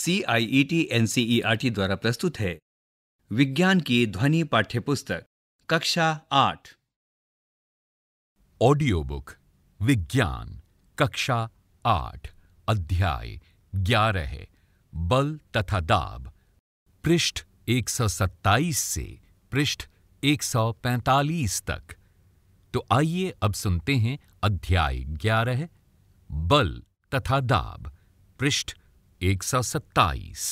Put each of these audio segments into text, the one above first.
C I E T N C E R T द्वारा प्रस्तुत है विज्ञान की ध्वनि पाठ्य पुस्तक कक्षा आठ ऑडियो बुक विज्ञान कक्षा आठ अध्याय ग्यारह बल तथा दाब पृष्ठ 127 से पृष्ठ 145 तक तो आइए अब सुनते हैं अध्याय ग्यारह बल तथा दाब पृष्ठ एक सौ सत्ताईस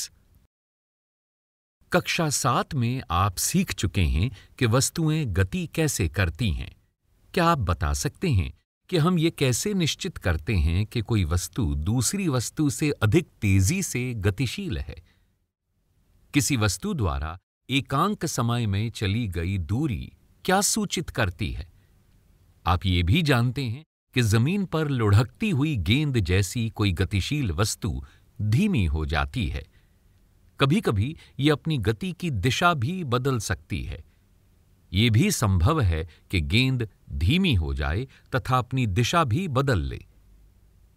कक्षा सात में आप सीख चुके हैं कि वस्तुएं गति कैसे करती हैं क्या आप बता सकते हैं कि हम ये कैसे निश्चित करते हैं कि कोई वस्तु दूसरी वस्तु से अधिक तेजी से गतिशील है किसी वस्तु द्वारा एकांक समय में चली गई दूरी क्या सूचित करती है आप ये भी जानते हैं कि जमीन पर लुढ़कती हुई गेंद जैसी कोई गतिशील वस्तु धीमी हो जाती है कभी कभी ये अपनी गति की दिशा भी बदल सकती है ये भी संभव है कि गेंद धीमी हो जाए तथा अपनी दिशा भी बदल ले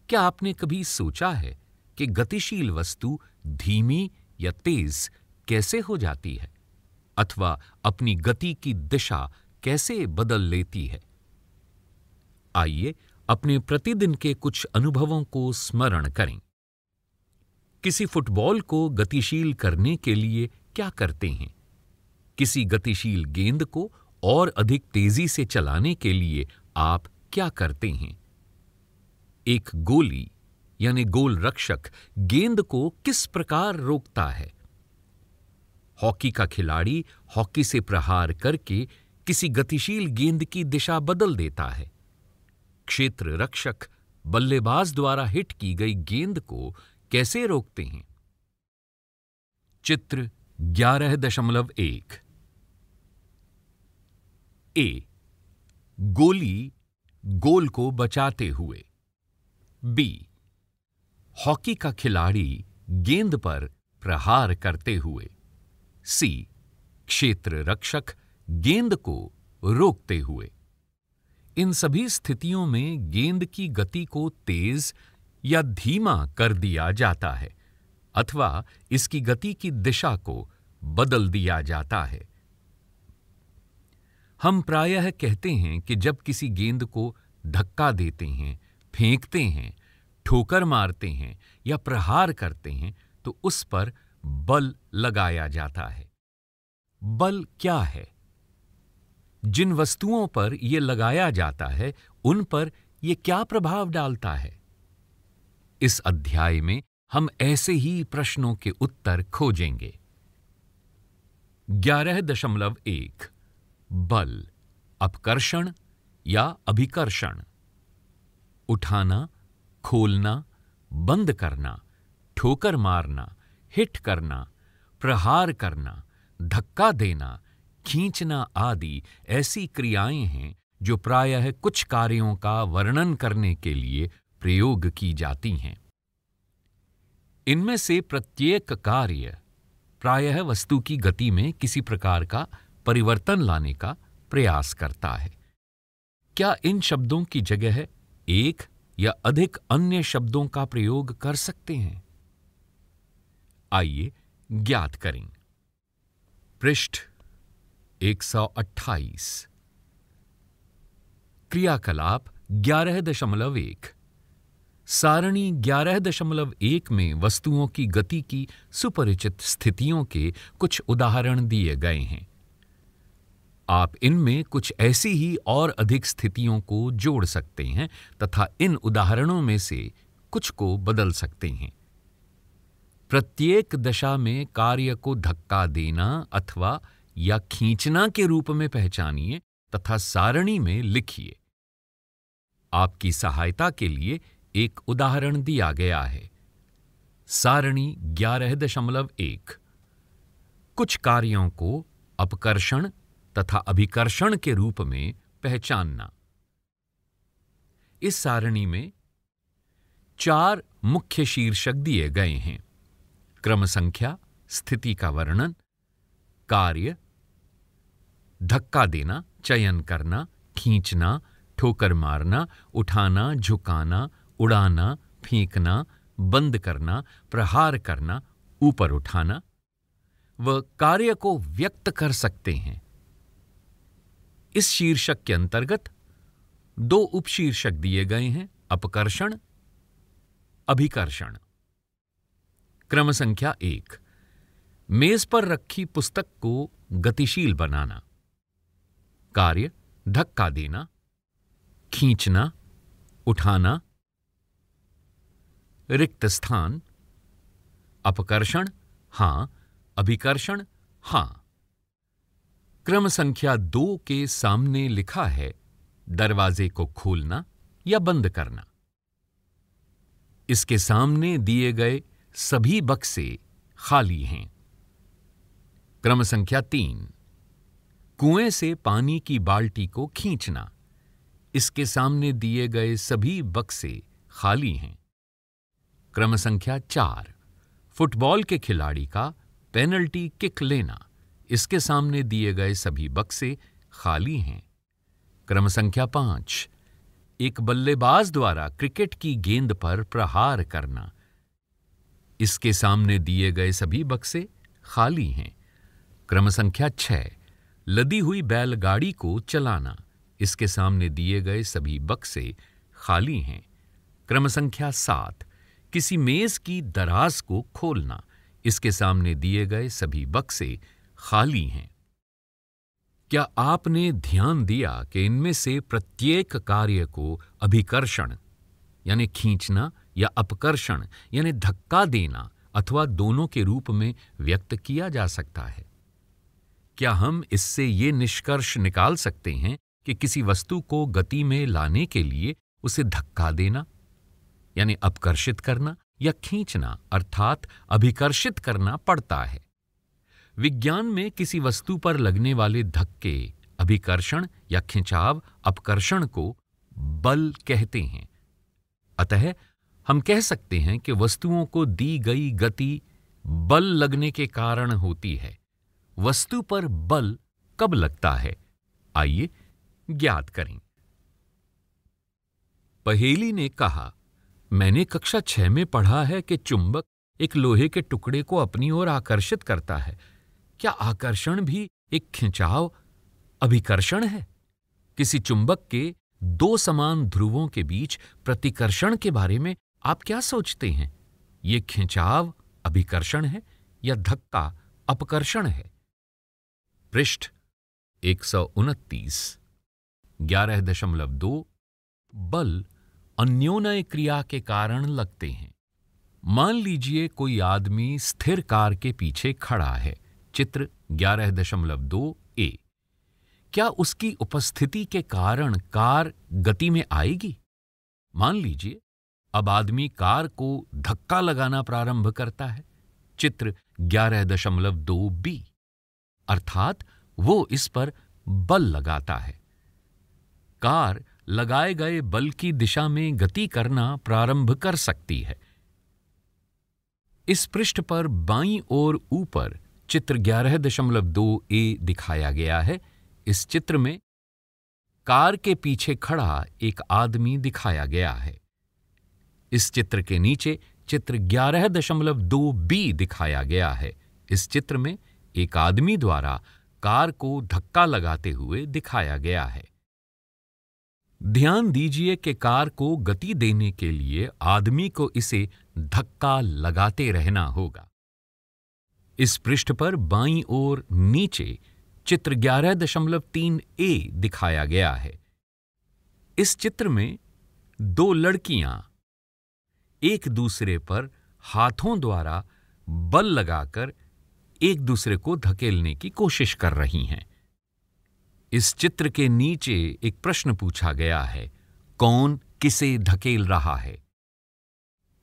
क्या आपने कभी सोचा है कि गतिशील वस्तु धीमी या तेज कैसे हो जाती है अथवा अपनी गति की दिशा कैसे बदल लेती है आइए अपने प्रतिदिन के कुछ अनुभवों को स्मरण करें किसी फुटबॉल को गतिशील करने के लिए क्या करते हैं किसी गतिशील गेंद को और अधिक तेजी से चलाने के लिए आप क्या करते हैं एक गोली यानी गोल रक्षक गेंद को किस प्रकार रोकता है हॉकी का खिलाड़ी हॉकी से प्रहार करके किसी गतिशील गेंद की दिशा बदल देता है क्षेत्र रक्षक बल्लेबाज द्वारा हिट की गई गेंद को कैसे रोकते हैं चित्र ग्यारह दशमलव एक ए गोली गोल को बचाते हुए बी हॉकी का खिलाड़ी गेंद पर प्रहार करते हुए सी क्षेत्र रक्षक गेंद को रोकते हुए इन सभी स्थितियों में गेंद की गति को तेज या धीमा कर दिया जाता है अथवा इसकी गति की दिशा को बदल दिया जाता है हम प्रायः कहते हैं कि जब किसी गेंद को धक्का देते हैं फेंकते हैं ठोकर मारते हैं या प्रहार करते हैं तो उस पर बल लगाया जाता है बल क्या है जिन वस्तुओं पर यह लगाया जाता है उन पर यह क्या प्रभाव डालता है इस अध्याय में हम ऐसे ही प्रश्नों के उत्तर खोजेंगे ग्यारह दशमलव एक बल अपकर्षण या अभिकर्षण उठाना खोलना बंद करना ठोकर मारना हिट करना प्रहार करना धक्का देना खींचना आदि ऐसी क्रियाएं हैं जो प्रायः कुछ कार्यों का वर्णन करने के लिए प्रयोग की जाती हैं इनमें से प्रत्येक कार्य प्रायः वस्तु की गति में किसी प्रकार का परिवर्तन लाने का प्रयास करता है क्या इन शब्दों की जगह एक या अधिक अन्य शब्दों का प्रयोग कर सकते हैं आइए ज्ञात करें पृष्ठ 128 क्रियाकलाप ग्यारह दशमलव एक सारणी ग्यारह दशमलव एक में वस्तुओं की गति की सुपरिचित स्थितियों के कुछ उदाहरण दिए गए हैं आप इनमें कुछ ऐसी ही और अधिक स्थितियों को जोड़ सकते हैं तथा इन उदाहरणों में से कुछ को बदल सकते हैं प्रत्येक दशा में कार्य को धक्का देना अथवा या खींचना के रूप में पहचानिए तथा सारणी में लिखिए आपकी सहायता के लिए एक उदाहरण दिया गया है सारणी ग्यारह दशमलव एक कुछ कार्यों को अपकर्षण तथा अभिकर्षण के रूप में पहचानना इस सारणी में चार मुख्य शीर्षक दिए गए हैं क्रम संख्या स्थिति का वर्णन कार्य धक्का देना चयन करना खींचना ठोकर मारना उठाना झुकाना उड़ाना फेंकना बंद करना प्रहार करना ऊपर उठाना व कार्य को व्यक्त कर सकते हैं इस शीर्षक के अंतर्गत दो उपशीर्षक दिए गए हैं अपकर्षण अभिकर्षण क्रम संख्या एक मेज पर रखी पुस्तक को गतिशील बनाना कार्य धक्का देना खींचना उठाना रिक्त स्थान अपकर्षण हां अभिकर्षण हां क्रम संख्या दो के सामने लिखा है दरवाजे को खोलना या बंद करना इसके सामने दिए गए सभी बक्से खाली हैं क्रम संख्या तीन कुएं से पानी की बाल्टी को खींचना इसके सामने दिए गए सभी बक्से खाली हैं क्रम संख्या चार फुटबॉल के खिलाड़ी का पेनल्टी किक लेना इसके सामने दिए गए सभी बक्से खाली हैं क्रम संख्या पांच एक बल्लेबाज द्वारा क्रिकेट की गेंद पर प्रहार करना इसके सामने दिए गए सभी बक्से खाली हैं क्रम संख्या छः लदी हुई बैलगाड़ी को चलाना इसके सामने दिए गए सभी बक्से खाली हैं क्रम संख्या सात किसी मेज की दराज को खोलना इसके सामने दिए गए सभी बक्से खाली हैं क्या आपने ध्यान दिया कि इनमें से प्रत्येक कार्य को अभिकर्षण यानी खींचना या अपकर्षण यानी धक्का देना अथवा दोनों के रूप में व्यक्त किया जा सकता है क्या हम इससे ये निष्कर्ष निकाल सकते हैं कि किसी वस्तु को गति में लाने के लिए उसे धक्का देना यानी अपकर्षित करना या खींचना अर्थात अभिकर्षित करना पड़ता है विज्ञान में किसी वस्तु पर लगने वाले धक्के अभिकर्षण या खिंचाव अपकर्षण को बल कहते हैं अतः हम कह सकते हैं कि वस्तुओं को दी गई गति बल लगने के कारण होती है वस्तु पर बल कब लगता है आइए ज्ञात करें पहेली ने कहा मैंने कक्षा छह में पढ़ा है कि चुंबक एक लोहे के टुकड़े को अपनी ओर आकर्षित करता है क्या आकर्षण भी एक खिंचाव अभिकर्षण है किसी चुंबक के दो समान ध्रुवों के बीच प्रतिकर्षण के बारे में आप क्या सोचते हैं ये खिंचाव अभिकर्षण है या धक्का अपकर्षण है पृष्ठ एक सौ उनतीस ग्यारह दशमलव दो बल अन्योनय क्रिया के कारण लगते हैं मान लीजिए कोई आदमी स्थिर कार के पीछे खड़ा है चित्र ग्यारह दशमलव दो ए क्या उसकी उपस्थिति के कारण कार गति में आएगी मान लीजिए अब आदमी कार को धक्का लगाना प्रारंभ करता है चित्र ग्यारह दशमलव दो बी अर्थात वो इस पर बल लगाता है कार लगाए गए बल की दिशा में गति करना प्रारंभ कर सकती है इस पृष्ठ पर बाईं ओर ऊपर चित्र ग्यारह दशमलव दो ए दिखाया गया है इस चित्र में कार के पीछे खड़ा एक आदमी दिखाया गया है इस चित्र के नीचे चित्र ग्यारह दशमलव दो बी दिखाया गया है इस चित्र में एक आदमी द्वारा कार को धक्का लगाते हुए दिखाया गया है ध्यान दीजिए कि कार को गति देने के लिए आदमी को इसे धक्का लगाते रहना होगा इस पृष्ठ पर बाईं ओर नीचे चित्र 11.3 ए दिखाया गया है इस चित्र में दो लड़कियां एक दूसरे पर हाथों द्वारा बल लगाकर एक दूसरे को धकेलने की कोशिश कर रही हैं इस चित्र के नीचे एक प्रश्न पूछा गया है कौन किसे धकेल रहा है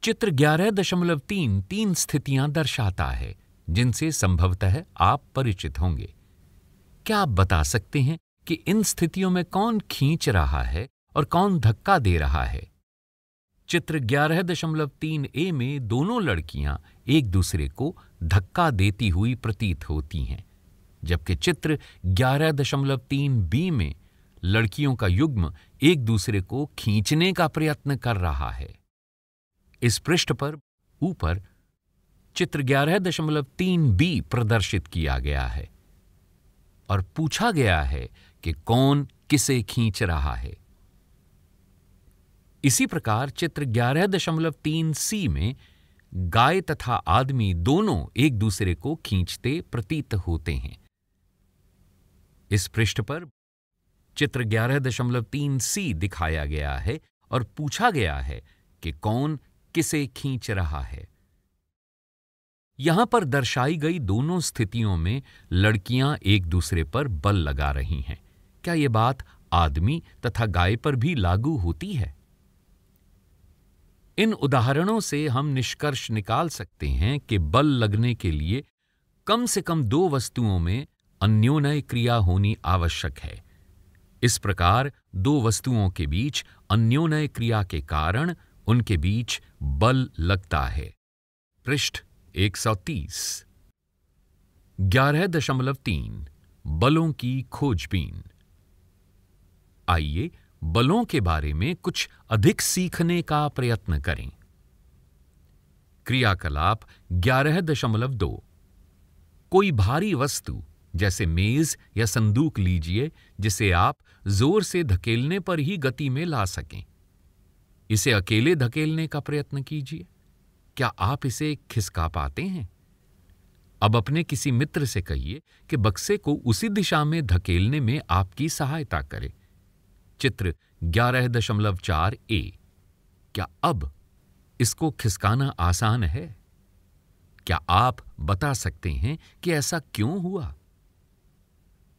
चित्र ग्यारह दशमलव तीन तीन स्थितियां दर्शाता है जिनसे संभवतः आप परिचित होंगे क्या आप बता सकते हैं कि इन स्थितियों में कौन खींच रहा है और कौन धक्का दे रहा है चित्र ग्यारह दशमलव तीन ए में दोनों लड़कियां एक दूसरे को धक्का देती हुई प्रतीत होती हैं जबकि चित्र 11.3 बी में लड़कियों का युग्म एक दूसरे को खींचने का प्रयत्न कर रहा है इस पृष्ठ पर ऊपर चित्र 11.3 बी प्रदर्शित किया गया है और पूछा गया है कि कौन किसे खींच रहा है इसी प्रकार चित्र 11.3 सी में गाय तथा आदमी दोनों एक दूसरे को खींचते प्रतीत होते हैं इस पृष्ठ पर चित्र 11.3 सी दिखाया गया है और पूछा गया है कि कौन किसे खींच रहा है यहां पर दर्शाई गई दोनों स्थितियों में लड़कियां एक दूसरे पर बल लगा रही हैं क्या यह बात आदमी तथा गाय पर भी लागू होती है इन उदाहरणों से हम निष्कर्ष निकाल सकते हैं कि बल लगने के लिए कम से कम दो वस्तुओं में अन्योनय क्रिया होनी आवश्यक है इस प्रकार दो वस्तुओं के बीच अन्योनय क्रिया के कारण उनके बीच बल लगता है पृष्ठ 130 ग्यारह दशमलव तीन बलों की खोजबीन आइए बलों के बारे में कुछ अधिक सीखने का प्रयत्न करें क्रियाकलाप ग्यारह दशमलव दो कोई भारी वस्तु जैसे मेज या संदूक लीजिए जिसे आप जोर से धकेलने पर ही गति में ला सकें इसे अकेले धकेलने का प्रयत्न कीजिए क्या आप इसे खिसका पाते हैं अब अपने किसी मित्र से कहिए कि बक्से को उसी दिशा में धकेलने में आपकी सहायता करे चित्र 11.4 ए क्या अब इसको खिसकाना आसान है क्या आप बता सकते हैं कि ऐसा क्यों हुआ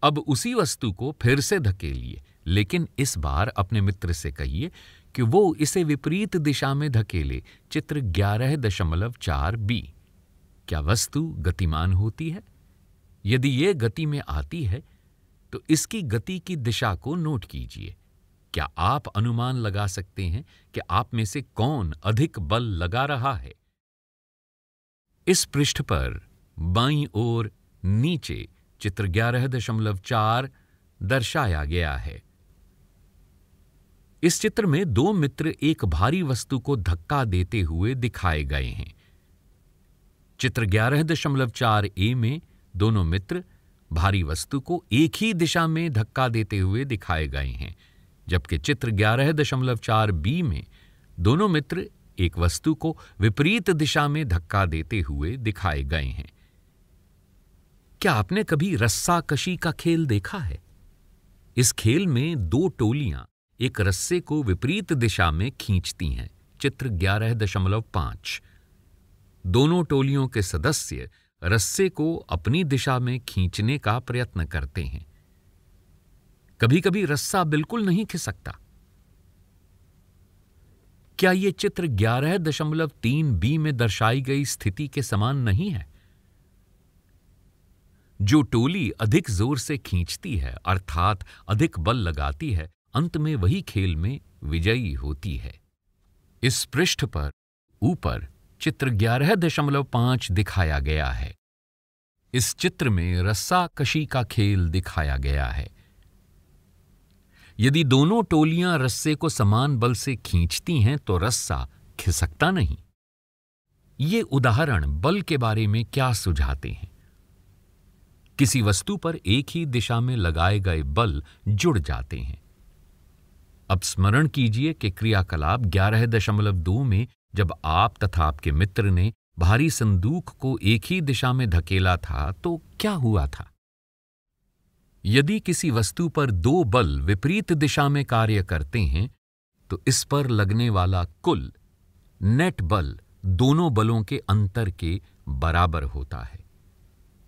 अब उसी वस्तु को फिर से धकेलिए लेकिन इस बार अपने मित्र से कहिए कि वो इसे विपरीत दिशा में धकेले चित्र ग्यारह दशमलव चार बी क्या वस्तु गतिमान होती है यदि ये गति में आती है तो इसकी गति की दिशा को नोट कीजिए क्या आप अनुमान लगा सकते हैं कि आप में से कौन अधिक बल लगा रहा है इस पृष्ठ पर बाई ओर नीचे चित्र ग्यारह दशमलव चार दर्शाया गया है इस चित्र में दो मित्र एक भारी वस्तु को धक्का देते हुए दिखाए गए हैं चित्र ग्यारह दशमलव चार ए में दोनों मित्र भारी वस्तु को एक ही दिशा में धक्का देते हुए दिखाए गए हैं जबकि चित्र ग्यारह दशमलव चार बी में दोनों मित्र एक वस्तु को विपरीत दिशा में धक्का देते हुए दिखाए गए हैं क्या आपने कभी रस्सा कशी का खेल देखा है इस खेल में दो टोलियां एक रस्से को विपरीत दिशा में खींचती हैं चित्र ग्यारह दशमलव पांच दोनों टोलियों के सदस्य रस्से को अपनी दिशा में खींचने का प्रयत्न करते हैं कभी कभी रस्सा बिल्कुल नहीं खिसकता क्या यह चित्र ग्यारह दशमलव तीन बी में दर्शाई गई स्थिति के समान नहीं है जो टोली अधिक जोर से खींचती है अर्थात अधिक बल लगाती है अंत में वही खेल में विजयी होती है इस पृष्ठ पर ऊपर चित्र ग्यारह दशमलव पांच दिखाया गया है इस चित्र में रस्सा कशी का खेल दिखाया गया है यदि दोनों टोलियां रस्से को समान बल से खींचती हैं तो रस्सा खिसकता नहीं ये उदाहरण बल के बारे में क्या सुझाते हैं किसी वस्तु पर एक ही दिशा में लगाए गए बल जुड़ जाते हैं अब स्मरण कीजिए कि क्रियाकलाप ग्यारह दशमलव दो में जब आप तथा आपके मित्र ने भारी संदूक को एक ही दिशा में धकेला था तो क्या हुआ था यदि किसी वस्तु पर दो बल विपरीत दिशा में कार्य करते हैं तो इस पर लगने वाला कुल नेट बल दोनों बलों के अंतर के बराबर होता है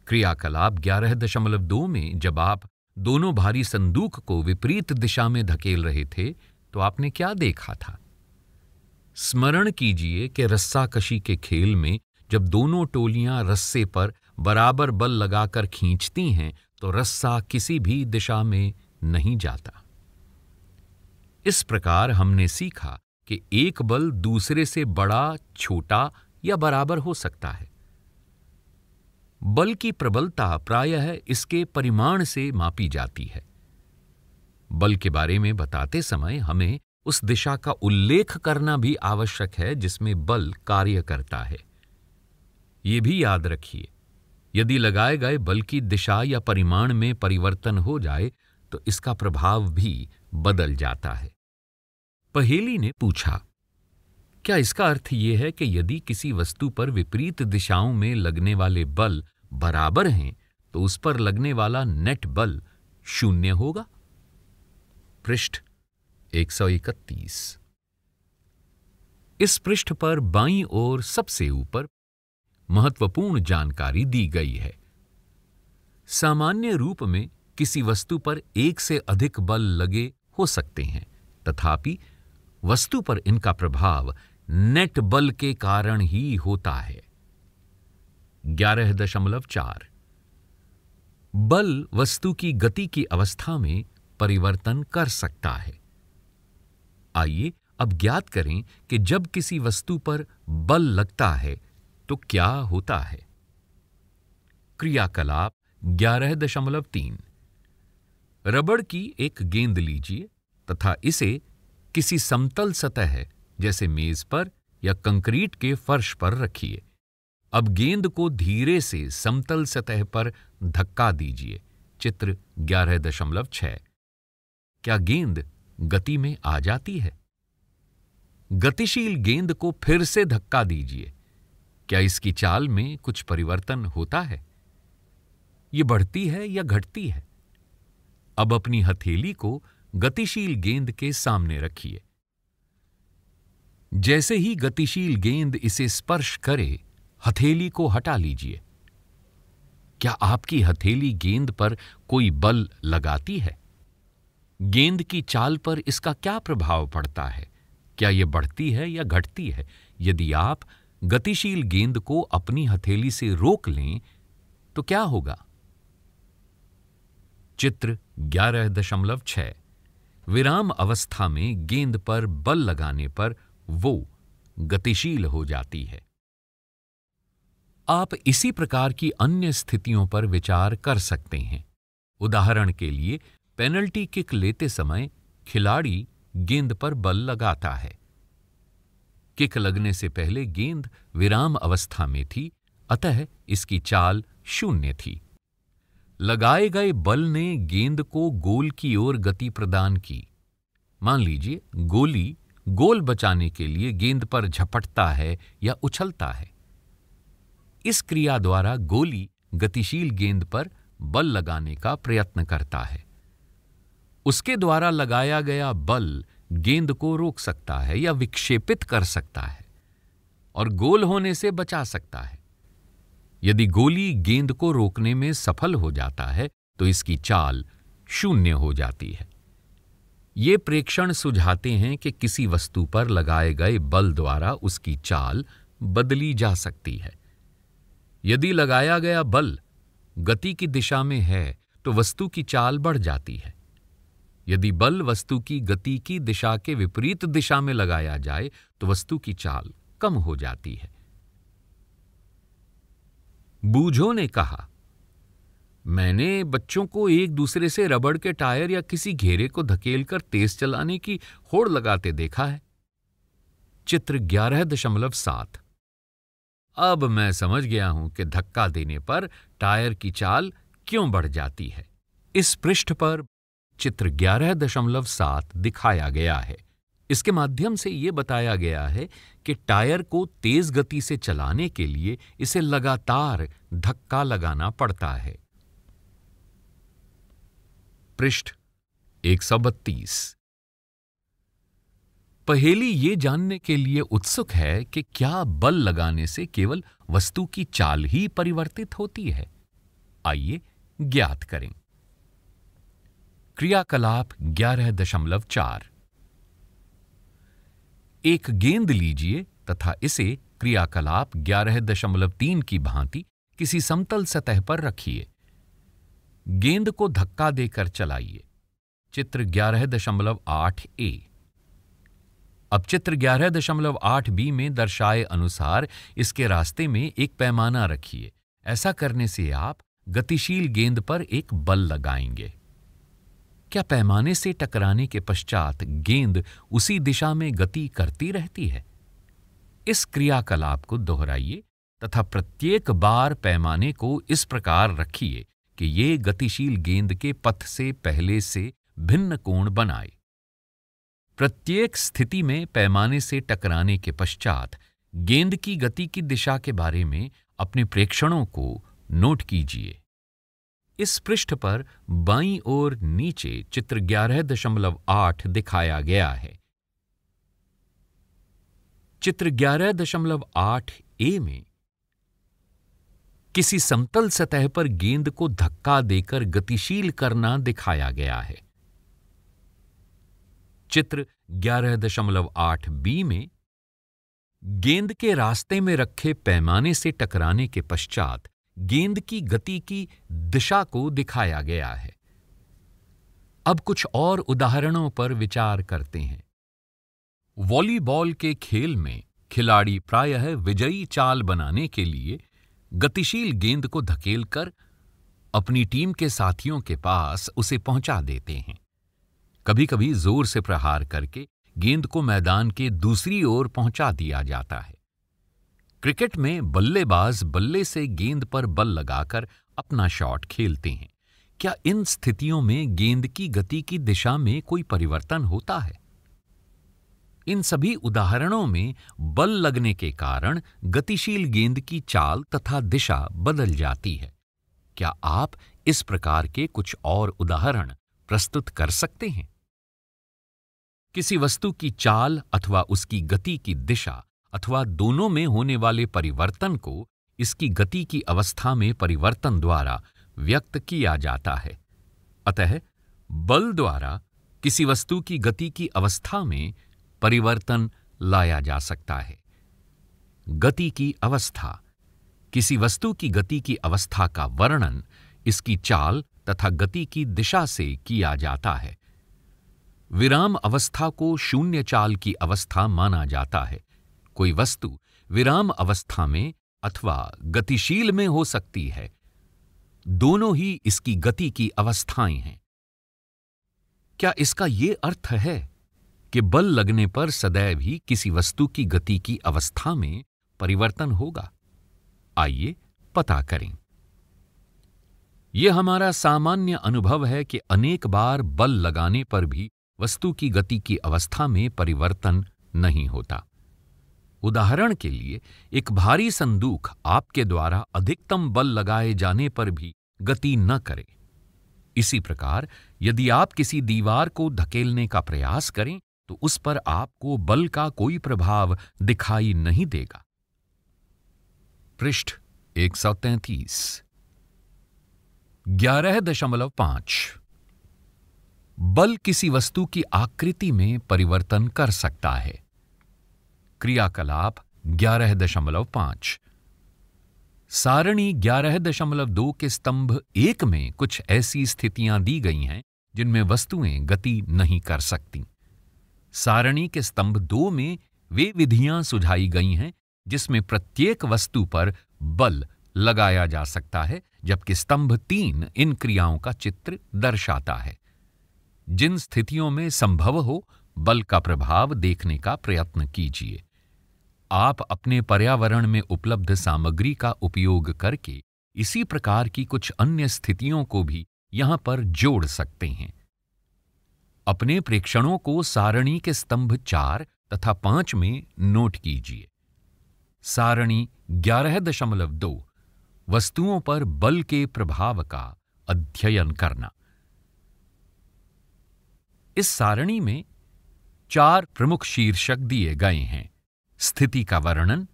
क्रियाकलाप 11.2 में जब आप दोनों भारी संदूक को विपरीत दिशा में धकेल रहे थे तो आपने क्या देखा था स्मरण कीजिए कि रस्साकशी के खेल में जब दोनों टोलियां रस्से पर बराबर बल लगाकर खींचती हैं तो रस्सा किसी भी दिशा में नहीं जाता इस प्रकार हमने सीखा कि एक बल दूसरे से बड़ा छोटा या बराबर हो सकता है बल की प्रबलता प्रायः इसके परिमाण से मापी जाती है बल के बारे में बताते समय हमें उस दिशा का उल्लेख करना भी आवश्यक है जिसमें बल कार्य करता है ये भी याद रखिए यदि लगाए गए बल की दिशा या परिमाण में परिवर्तन हो जाए तो इसका प्रभाव भी बदल जाता है पहेली ने पूछा क्या इसका अर्थ यह है कि यदि किसी वस्तु पर विपरीत दिशाओं में लगने वाले बल बराबर हैं तो उस पर लगने वाला नेट बल शून्य होगा पृष्ठ 131 इस पृष्ठ पर बाईं ओर सबसे ऊपर महत्वपूर्ण जानकारी दी गई है सामान्य रूप में किसी वस्तु पर एक से अधिक बल लगे हो सकते हैं तथापि वस्तु पर इनका प्रभाव नेट बल के कारण ही होता है ग्यारह दशमलव चार बल वस्तु की गति की अवस्था में परिवर्तन कर सकता है आइए अब ज्ञात करें कि जब किसी वस्तु पर बल लगता है तो क्या होता है क्रियाकलाप ग्यारह दशमलव तीन रबड़ की एक गेंद लीजिए तथा इसे किसी समतल सतह जैसे मेज पर या कंक्रीट के फर्श पर रखिए अब गेंद को धीरे से समतल सतह पर धक्का दीजिए चित्र ग्यारह दशमलव छह क्या गेंद गति में आ जाती है गतिशील गेंद को फिर से धक्का दीजिए क्या इसकी चाल में कुछ परिवर्तन होता है ये बढ़ती है या घटती है अब अपनी हथेली को गतिशील गेंद के सामने रखिए जैसे ही गतिशील गेंद इसे स्पर्श करे हथेली को हटा लीजिए क्या आपकी हथेली गेंद पर कोई बल लगाती है गेंद की चाल पर इसका क्या प्रभाव पड़ता है क्या यह बढ़ती है या घटती है यदि आप गतिशील गेंद को अपनी हथेली से रोक लें तो क्या होगा चित्र ग्यारह दशमलव विराम अवस्था में गेंद पर बल लगाने पर वो गतिशील हो जाती है आप इसी प्रकार की अन्य स्थितियों पर विचार कर सकते हैं उदाहरण के लिए पेनल्टी किक लेते समय खिलाड़ी गेंद पर बल लगाता है किक लगने से पहले गेंद विराम अवस्था में थी अतः इसकी चाल शून्य थी लगाए गए बल ने गेंद को गोल की ओर गति प्रदान की मान लीजिए गोली गोल बचाने के लिए गेंद पर झपटता है या उछलता है इस क्रिया द्वारा गोली गतिशील गेंद पर बल लगाने का प्रयत्न करता है उसके द्वारा लगाया गया बल गेंद को रोक सकता है या विक्षेपित कर सकता है और गोल होने से बचा सकता है यदि गोली गेंद को रोकने में सफल हो जाता है तो इसकी चाल शून्य हो जाती है ये प्रेक्षण सुझाते हैं कि किसी वस्तु पर लगाए गए बल द्वारा उसकी चाल बदली जा सकती है यदि लगाया गया बल गति की दिशा में है तो वस्तु की चाल बढ़ जाती है यदि बल वस्तु की गति की दिशा के विपरीत दिशा में लगाया जाए तो वस्तु की चाल कम हो जाती है बूझो ने कहा मैंने बच्चों को एक दूसरे से रबड़ के टायर या किसी घेरे को धकेलकर तेज चलाने की होड़ लगाते देखा है चित्र ग्यारह दशमलव सात अब मैं समझ गया हूं कि धक्का देने पर टायर की चाल क्यों बढ़ जाती है इस पृष्ठ पर चित्र ग्यारह दशमलव सात दिखाया गया है इसके माध्यम से ये बताया गया है कि टायर को तेज गति से चलाने के लिए इसे लगातार धक्का लगाना पड़ता है पृष्ठ एक सौ बत्तीस पहेली ये जानने के लिए उत्सुक है कि क्या बल लगाने से केवल वस्तु की चाल ही परिवर्तित होती है आइए ज्ञात करें क्रियाकलाप ग्यारह दशमलव चार एक गेंद लीजिए तथा इसे क्रियाकलाप ग्यारह दशमलव तीन की भांति किसी समतल सतह पर रखिए गेंद को धक्का देकर चलाइए चित्र ग्यारह दशमलव आठ ए अब चित्र ग्यारह दशमलव आठ बी में दर्शाए अनुसार इसके रास्ते में एक पैमाना रखिए ऐसा करने से आप गतिशील गेंद पर एक बल लगाएंगे क्या पैमाने से टकराने के पश्चात गेंद उसी दिशा में गति करती रहती है इस क्रियाकलाप को दोहराइए तथा प्रत्येक बार पैमाने को इस प्रकार रखिए कि ये गतिशील गेंद के पथ से पहले से भिन्न कोण बनाए प्रत्येक स्थिति में पैमाने से टकराने के पश्चात गेंद की गति की दिशा के बारे में अपने प्रेक्षणों को नोट कीजिए इस पृष्ठ पर बाईं ओर नीचे चित्र 11.8 दिखाया गया है चित्र 11.8 ए में किसी समतल सतह पर गेंद को धक्का देकर गतिशील करना दिखाया गया है चित्र 11.8 बी में गेंद के रास्ते में रखे पैमाने से टकराने के पश्चात गेंद की गति की दिशा को दिखाया गया है अब कुछ और उदाहरणों पर विचार करते हैं वॉलीबॉल के खेल में खिलाड़ी प्रायः विजयी चाल बनाने के लिए गतिशील गेंद को धकेलकर अपनी टीम के साथियों के पास उसे पहुंचा देते हैं कभी कभी जोर से प्रहार करके गेंद को मैदान के दूसरी ओर पहुंचा दिया जाता है क्रिकेट में बल्लेबाज बल्ले से गेंद पर बल लगाकर अपना शॉट खेलते हैं क्या इन स्थितियों में गेंद की गति की दिशा में कोई परिवर्तन होता है इन सभी उदाहरणों में बल लगने के कारण गतिशील गेंद की चाल तथा दिशा बदल जाती है क्या आप इस प्रकार के कुछ और उदाहरण प्रस्तुत कर सकते हैं किसी वस्तु की चाल अथवा उसकी गति की दिशा अथवा दोनों में होने वाले परिवर्तन को इसकी गति की अवस्था में परिवर्तन द्वारा व्यक्त किया जाता है अतः बल द्वारा किसी वस्तु की गति की अवस्था में परिवर्तन लाया जा सकता है गति की अवस्था किसी वस्तु की गति की अवस्था का वर्णन इसकी चाल तथा गति की दिशा से किया जाता है विराम अवस्था को शून्य चाल की अवस्था माना जाता है कोई वस्तु विराम अवस्था में अथवा गतिशील में हो सकती है दोनों ही इसकी गति की अवस्थाएं हैं क्या इसका ये अर्थ है कि बल लगने पर सदैव ही किसी वस्तु की गति की अवस्था में परिवर्तन होगा आइए पता करें यह हमारा सामान्य अनुभव है कि अनेक बार बल लगाने पर भी वस्तु की गति की अवस्था में परिवर्तन नहीं होता उदाहरण के लिए एक भारी संदूक आपके द्वारा अधिकतम बल लगाए जाने पर भी गति न करे इसी प्रकार यदि आप किसी दीवार को धकेलने का प्रयास करें तो उस पर आपको बल का कोई प्रभाव दिखाई नहीं देगा पृष्ठ एक सौ तैतीस ग्यारह दशमलव पांच बल किसी वस्तु की आकृति में परिवर्तन कर सकता है क्रियाकलाप ग्यारह दशमलव पांच सारणी ग्यारह दशमलव दो के स्तंभ एक में कुछ ऐसी स्थितियां दी गई हैं जिनमें वस्तुएं गति नहीं कर सकती सारणी के स्तंभ दो में वे विधियां सुझाई गई हैं जिसमें प्रत्येक वस्तु पर बल लगाया जा सकता है जबकि स्तंभ तीन इन क्रियाओं का चित्र दर्शाता है जिन स्थितियों में संभव हो बल का प्रभाव देखने का प्रयत्न कीजिए आप अपने पर्यावरण में उपलब्ध सामग्री का उपयोग करके इसी प्रकार की कुछ अन्य स्थितियों को भी यहां पर जोड़ सकते हैं अपने प्रेक्षणों को सारणी के स्तंभ चार तथा पांच में नोट कीजिए सारणी ग्यारह दशमलव दो वस्तुओं पर बल के प्रभाव का अध्ययन करना इस सारणी में चार प्रमुख शीर्षक दिए गए हैं स्थिति का वर्णन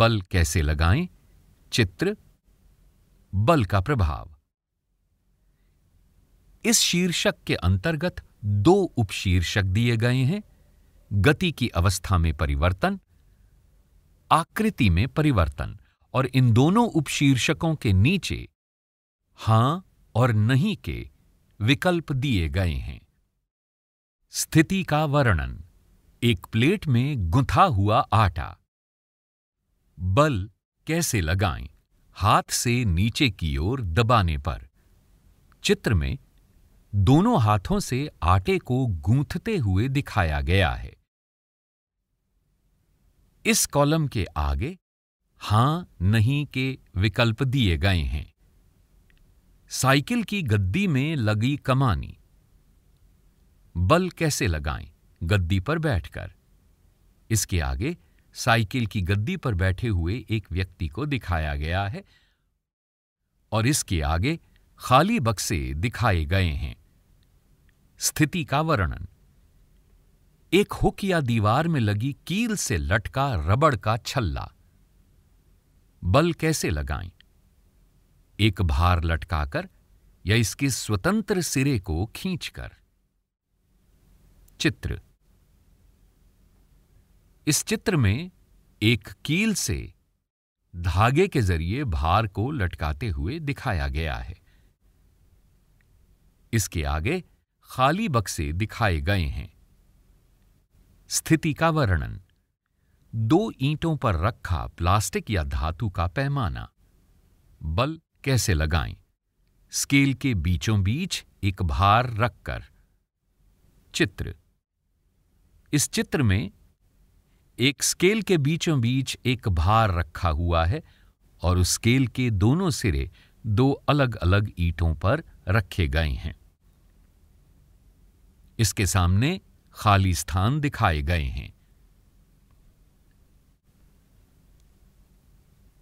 बल कैसे लगाएं चित्र बल का प्रभाव इस शीर्षक के अंतर्गत दो उपशीर्षक दिए गए हैं गति की अवस्था में परिवर्तन आकृति में परिवर्तन और इन दोनों उपशीर्षकों के नीचे हां और नहीं के विकल्प दिए गए हैं स्थिति का वर्णन एक प्लेट में गुंथा हुआ आटा बल कैसे लगाएं हाथ से नीचे की ओर दबाने पर चित्र में दोनों हाथों से आटे को गूंथते हुए दिखाया गया है इस कॉलम के आगे हां नहीं के विकल्प दिए गए हैं साइकिल की गद्दी में लगी कमानी बल कैसे लगाएं गद्दी पर बैठकर इसके आगे साइकिल की गद्दी पर बैठे हुए एक व्यक्ति को दिखाया गया है और इसके आगे खाली बक्से दिखाए गए हैं स्थिति का वर्णन एक हुक या दीवार में लगी कील से लटका रबड़ का छल्ला बल कैसे लगाएं एक भार लटकाकर या इसके स्वतंत्र सिरे को खींचकर चित्र इस चित्र में एक कील से धागे के जरिए भार को लटकाते हुए दिखाया गया है इसके आगे खाली बक्से दिखाए गए हैं स्थिति का वर्णन दो ईंटों पर रखा प्लास्टिक या धातु का पैमाना बल कैसे लगाएं स्केल के बीचों बीच एक भार रखकर चित्र इस चित्र में एक स्केल के बीचों बीच एक भार रखा हुआ है और उस स्केल के दोनों सिरे दो अलग अलग ईटों पर रखे गए हैं इसके सामने खाली स्थान दिखाए गए हैं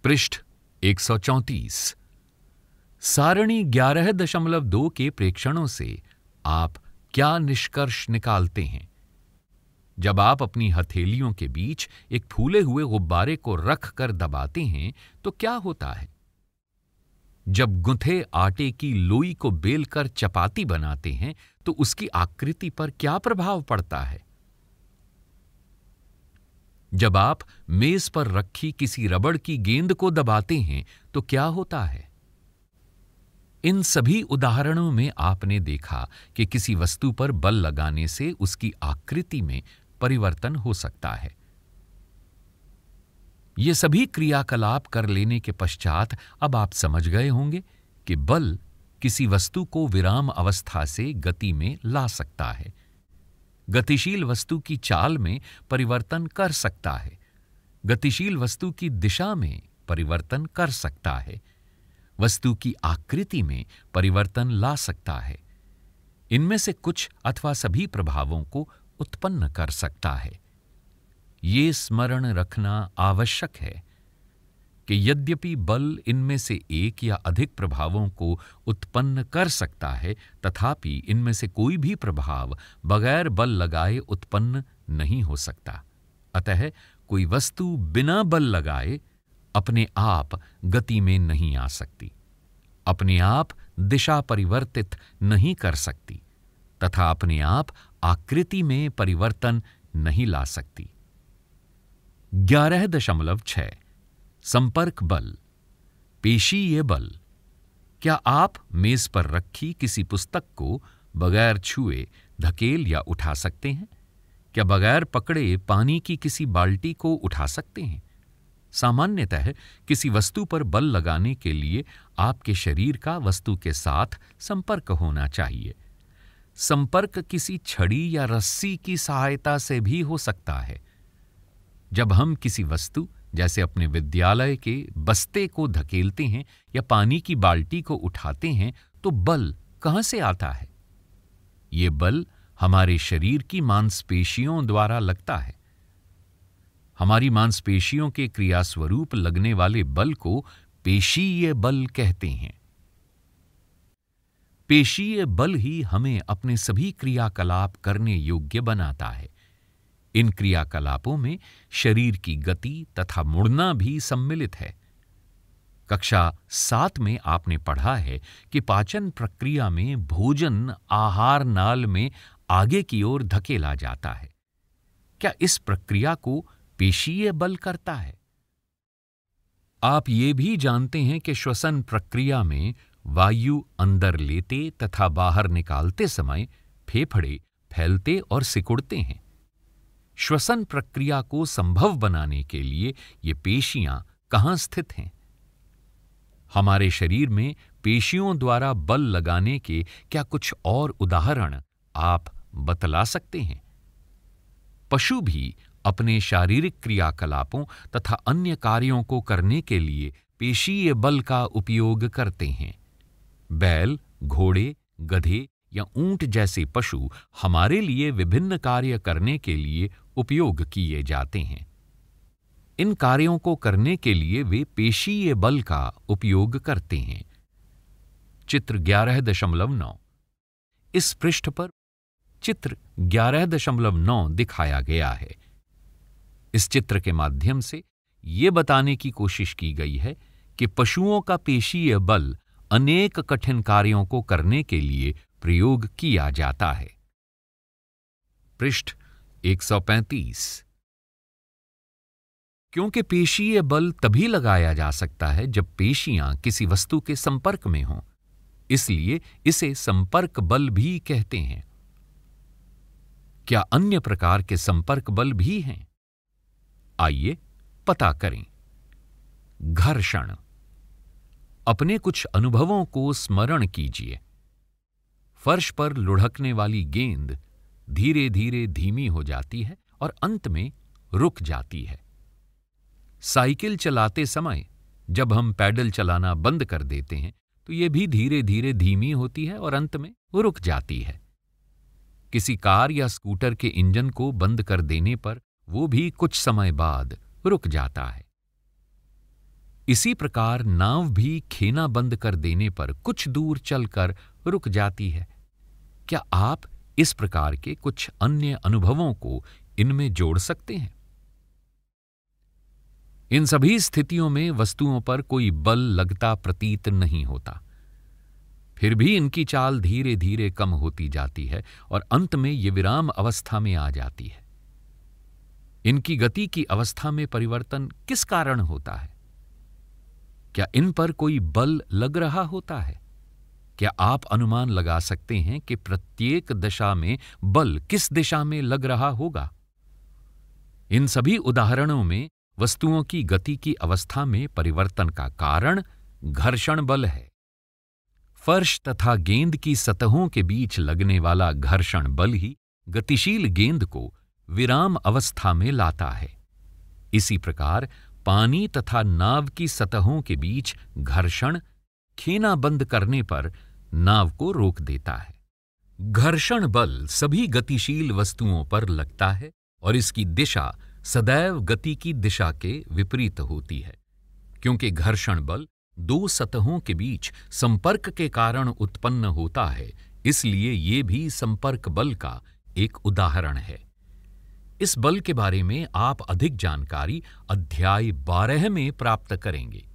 पृष्ठ चौतीस सारणी 11.2 के प्रेक्षणों से आप क्या निष्कर्ष निकालते हैं जब आप अपनी हथेलियों के बीच एक फूले हुए गुब्बारे को रख कर दबाते हैं तो क्या होता है जब गुंथे आटे की लोई को बेलकर चपाती बनाते हैं तो उसकी आकृति पर क्या प्रभाव पड़ता है जब आप मेज पर रखी किसी रबड़ की गेंद को दबाते हैं तो क्या होता है इन सभी उदाहरणों में आपने देखा कि किसी वस्तु पर बल लगाने से उसकी आकृति में परिवर्तन हो सकता है ये सभी क्रियाकलाप कर लेने के पश्चात अब आप समझ गए होंगे कि बल किसी वस्तु को विराम अवस्था से गति में ला सकता है गतिशील वस्तु की चाल में परिवर्तन कर सकता है गतिशील वस्तु की दिशा में परिवर्तन कर सकता है वस्तु की आकृति में परिवर्तन ला सकता है इनमें से कुछ अथवा सभी प्रभावों को उत्पन्न कर सकता है ये स्मरण रखना आवश्यक है कि यद्यपि बल इनमें से एक या अधिक प्रभावों को उत्पन्न कर सकता है तथापि इनमें से कोई भी प्रभाव बगैर बल लगाए उत्पन्न नहीं हो सकता अतः कोई वस्तु बिना बल लगाए अपने आप गति में नहीं आ सकती अपने आप दिशा परिवर्तित नहीं कर सकती तथा अपने आप आकृति में परिवर्तन नहीं ला सकती ग्यारह दशमलव छः संपर्क बल पेशीय बल क्या आप मेज पर रखी किसी पुस्तक को बगैर छुए धकेल या उठा सकते हैं क्या बगैर पकड़े पानी की किसी बाल्टी को उठा सकते हैं सामान्यतः किसी वस्तु पर बल लगाने के लिए आपके शरीर का वस्तु के साथ संपर्क होना चाहिए संपर्क किसी छड़ी या रस्सी की सहायता से भी हो सकता है जब हम किसी वस्तु जैसे अपने विद्यालय के बस्ते को धकेलते हैं या पानी की बाल्टी को उठाते हैं तो बल कहां से आता है ये बल हमारे शरीर की मांसपेशियों द्वारा लगता है हमारी मांसपेशियों के क्रियास्वरूप लगने वाले बल को पेशीय बल कहते हैं पेशीय बल ही हमें अपने सभी क्रियाकलाप करने योग्य बनाता है इन क्रियाकलापों में शरीर की गति तथा मुड़ना भी सम्मिलित है कक्षा सात में आपने पढ़ा है कि पाचन प्रक्रिया में भोजन आहार नाल में आगे की ओर धकेला जाता है क्या इस प्रक्रिया को पेशीय बल करता है आप ये भी जानते हैं कि श्वसन प्रक्रिया में वायु अंदर लेते तथा बाहर निकालते समय फेफड़े फैलते और सिकुड़ते हैं श्वसन प्रक्रिया को संभव बनाने के लिए ये पेशियां कहां स्थित हैं हमारे शरीर में पेशियों द्वारा बल लगाने के क्या कुछ और उदाहरण आप बतला सकते हैं पशु भी अपने शारीरिक क्रियाकलापों तथा अन्य कार्यों को करने के लिए पेशीय बल का उपयोग करते हैं बैल घोड़े गधे या ऊंट जैसे पशु हमारे लिए विभिन्न कार्य करने के लिए उपयोग किए जाते हैं इन कार्यों को करने के लिए वे पेशीय बल का उपयोग करते हैं चित्र ग्यारह दशमलव नौ इस पृष्ठ पर चित्र ग्यारह दशमलव नौ दिखाया गया है इस चित्र के माध्यम से ये बताने की कोशिश की गई है कि पशुओं का पेशीय बल अनेक कठिन कार्यों को करने के लिए प्रयोग किया जाता है पृष्ठ 135 क्योंकि पेशीय बल तभी लगाया जा सकता है जब पेशियां किसी वस्तु के संपर्क में हों इसलिए इसे संपर्क बल भी कहते हैं क्या अन्य प्रकार के संपर्क बल भी हैं आइए पता करें घर्षण अपने कुछ अनुभवों को स्मरण कीजिए फर्श पर लुढ़कने वाली गेंद धीरे धीरे धीमी हो जाती है और अंत में रुक जाती है साइकिल चलाते समय जब हम पैडल चलाना बंद कर देते हैं तो ये भी धीरे धीरे धीमी होती है और अंत में रुक जाती है किसी कार या स्कूटर के इंजन को बंद कर देने पर वो भी कुछ समय बाद रुक जाता है इसी प्रकार नाव भी खेना बंद कर देने पर कुछ दूर चलकर रुक जाती है क्या आप इस प्रकार के कुछ अन्य अनुभवों को इनमें जोड़ सकते हैं इन सभी स्थितियों में वस्तुओं पर कोई बल लगता प्रतीत नहीं होता फिर भी इनकी चाल धीरे धीरे कम होती जाती है और अंत में ये विराम अवस्था में आ जाती है इनकी गति की अवस्था में परिवर्तन किस कारण होता है क्या इन पर कोई बल लग रहा होता है क्या आप अनुमान लगा सकते हैं कि प्रत्येक दशा में बल किस दिशा में लग रहा होगा इन सभी उदाहरणों में वस्तुओं की गति की अवस्था में परिवर्तन का कारण घर्षण बल है फर्श तथा गेंद की सतहों के बीच लगने वाला घर्षण बल ही गतिशील गेंद को विराम अवस्था में लाता है इसी प्रकार पानी तथा नाव की सतहों के बीच घर्षण खेना बंद करने पर नाव को रोक देता है घर्षण बल सभी गतिशील वस्तुओं पर लगता है और इसकी दिशा सदैव गति की दिशा के विपरीत होती है क्योंकि घर्षण बल दो सतहों के बीच संपर्क के कारण उत्पन्न होता है इसलिए ये भी संपर्क बल का एक उदाहरण है इस बल के बारे में आप अधिक जानकारी अध्याय बारह में प्राप्त करेंगे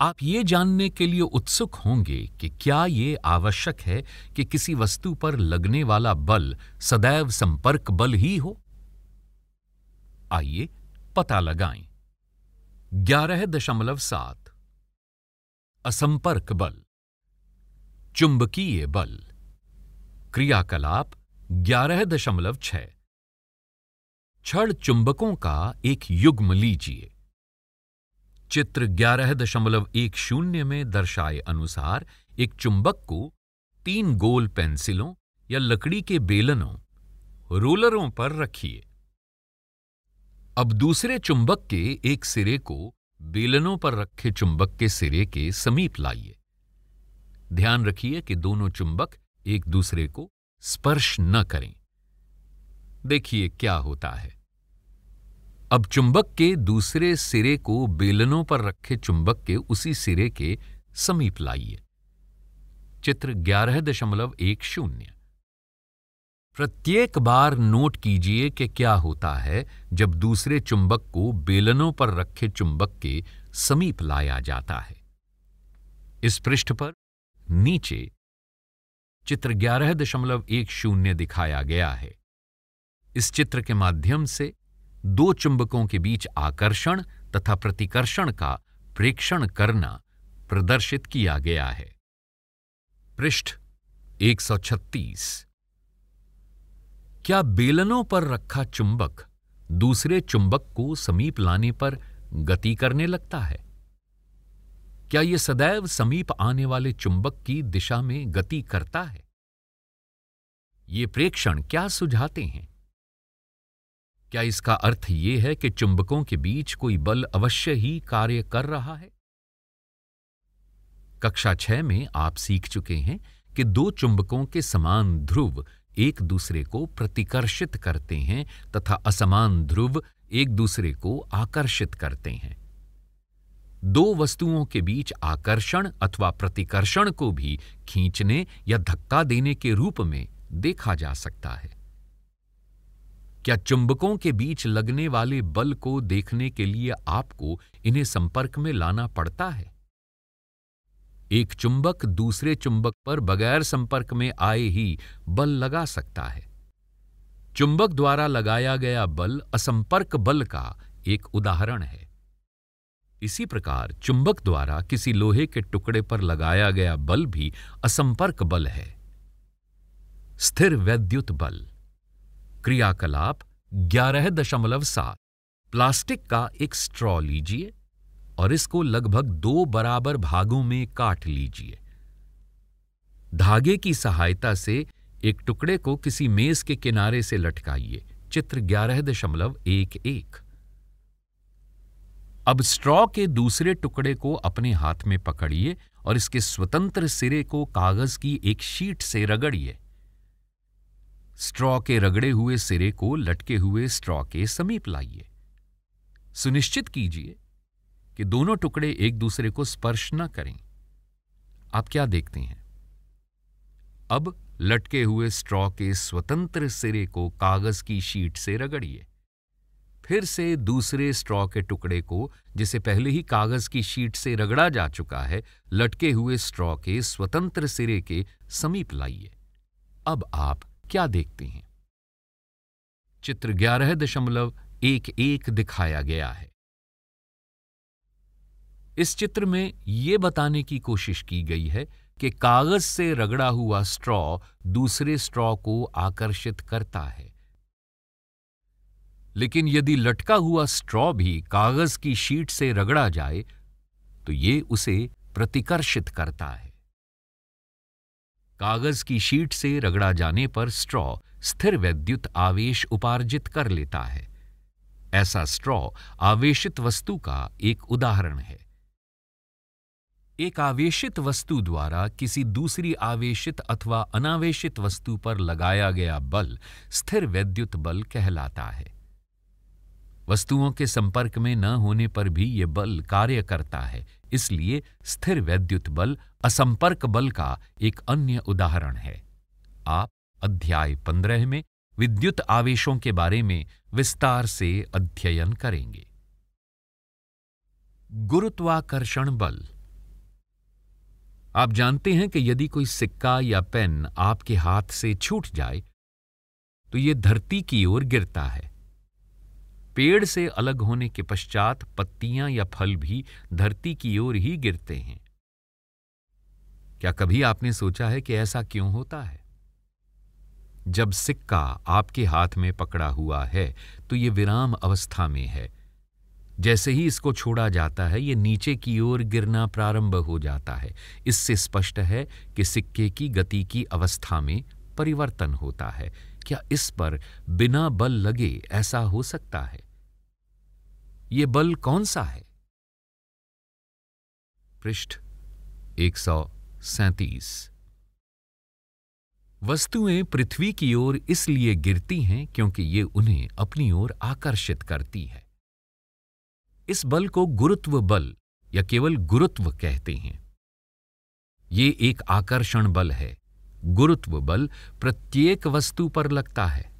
आप ये जानने के लिए उत्सुक होंगे कि क्या ये आवश्यक है कि किसी वस्तु पर लगने वाला बल सदैव संपर्क बल ही हो आइए पता लगाएं ग्यारह दशमलव सात असंपर्क बल चुंबकीय बल क्रियाकलाप ग्यारह दशमलव छड़ चुंबकों का एक युग्म लीजिए चित्र ग्यारह दशमलव एक शून्य में दर्शाए अनुसार एक चुंबक को तीन गोल पेंसिलों या लकड़ी के बेलनों रोलरों पर रखिए अब दूसरे चुंबक के एक सिरे को बेलनों पर रखे चुंबक के सिरे के समीप लाइए ध्यान रखिए कि दोनों चुंबक एक दूसरे को स्पर्श न करें देखिए क्या होता है अब चुंबक के दूसरे सिरे को बेलनों पर रखे चुंबक के उसी सिरे के समीप लाइए चित्र ग्यारह दशमलव एक शून्य प्रत्येक बार नोट कीजिए कि क्या होता है जब दूसरे चुंबक को बेलनों पर रखे चुंबक के समीप लाया जाता है इस पृष्ठ पर नीचे चित्र ग्यारह दशमलव एक शून्य दिखाया गया है इस चित्र के माध्यम से दो चुंबकों के बीच आकर्षण तथा प्रतिकर्षण का प्रेक्षण करना प्रदर्शित किया गया है पृष्ठ 136 क्या बेलनों पर रखा चुंबक दूसरे चुंबक को समीप लाने पर गति करने लगता है क्या यह सदैव समीप आने वाले चुंबक की दिशा में गति करता है ये प्रेक्षण क्या सुझाते हैं क्या इसका अर्थ यह है कि चुंबकों के बीच कोई बल अवश्य ही कार्य कर रहा है कक्षा छह में आप सीख चुके हैं कि दो चुंबकों के समान ध्रुव एक दूसरे को प्रतिकर्षित करते हैं तथा असमान ध्रुव एक दूसरे को आकर्षित करते हैं दो वस्तुओं के बीच आकर्षण अथवा प्रतिकर्षण को भी खींचने या धक्का देने के रूप में देखा जा सकता है क्या चुंबकों के बीच लगने वाले बल को देखने के लिए आपको इन्हें संपर्क में लाना पड़ता है एक चुंबक दूसरे चुंबक पर बगैर संपर्क में आए ही बल लगा सकता है चुंबक द्वारा लगाया गया बल असंपर्क बल का एक उदाहरण है इसी प्रकार चुंबक द्वारा किसी लोहे के टुकड़े पर लगाया गया बल भी असंपर्क बल है स्थिर वैद्युत बल क्रियाकलाप ग्यारह दशमलव सात प्लास्टिक का एक स्ट्रॉ लीजिए और इसको लगभग दो बराबर भागों में काट लीजिए धागे की सहायता से एक टुकड़े को किसी मेज के किनारे से लटकाइए चित्र ग्यारह दशमलव एक एक अब स्ट्रॉ के दूसरे टुकड़े को अपने हाथ में पकड़िए और इसके स्वतंत्र सिरे को कागज की एक शीट से रगड़िए स्ट्रॉ के रगड़े हुए सिरे को लटके हुए स्ट्रॉ के समीप लाइए सुनिश्चित कीजिए कि दोनों टुकड़े एक दूसरे को स्पर्श न करें आप क्या देखते हैं अब लटके हुए स्ट्रॉ के स्वतंत्र सिरे को कागज की शीट से रगड़िए फिर से दूसरे स्ट्रॉ के टुकड़े को जिसे पहले ही कागज की शीट से रगड़ा जा चुका है लटके हुए स्ट्रॉ के स्वतंत्र सिरे के समीप लाइए अब आप क्या देखते हैं चित्र ग्यारह दशमलव एक एक दिखाया गया है इस चित्र में यह बताने की कोशिश की गई है कि कागज से रगड़ा हुआ स्ट्रॉ दूसरे स्ट्रॉ को आकर्षित करता है लेकिन यदि लटका हुआ स्ट्रॉ भी कागज की शीट से रगड़ा जाए तो ये उसे प्रतिकर्षित करता है कागज की शीट से रगड़ा जाने पर स्ट्रॉ स्थिर वैद्युत आवेश उपार्जित कर लेता है ऐसा स्ट्रॉ आवेशित वस्तु का एक उदाहरण है एक आवेशित वस्तु द्वारा किसी दूसरी आवेशित अथवा अनावेशित वस्तु पर लगाया गया बल स्थिर वैद्युत बल कहलाता है वस्तुओं के संपर्क में न होने पर भी ये बल कार्य करता है इसलिए स्थिर वैद्युत बल असंपर्क बल का एक अन्य उदाहरण है आप अध्याय पंद्रह में विद्युत आवेशों के बारे में विस्तार से अध्ययन करेंगे गुरुत्वाकर्षण बल आप जानते हैं कि यदि कोई सिक्का या पेन आपके हाथ से छूट जाए तो यह धरती की ओर गिरता है पेड़ से अलग होने के पश्चात पत्तियां या फल भी धरती की ओर ही गिरते हैं क्या कभी आपने सोचा है कि ऐसा क्यों होता है जब सिक्का आपके हाथ में पकड़ा हुआ है तो ये विराम अवस्था में है जैसे ही इसको छोड़ा जाता है ये नीचे की ओर गिरना प्रारंभ हो जाता है इससे स्पष्ट है कि सिक्के की गति की अवस्था में परिवर्तन होता है क्या इस पर बिना बल लगे ऐसा हो सकता है ये बल कौन सा है पृष्ठ एक सौ वस्तुएं पृथ्वी की ओर इसलिए गिरती हैं क्योंकि ये उन्हें अपनी ओर आकर्षित करती है इस बल को गुरुत्व बल या केवल गुरुत्व कहते हैं ये एक आकर्षण बल है गुरुत्व बल प्रत्येक वस्तु पर लगता है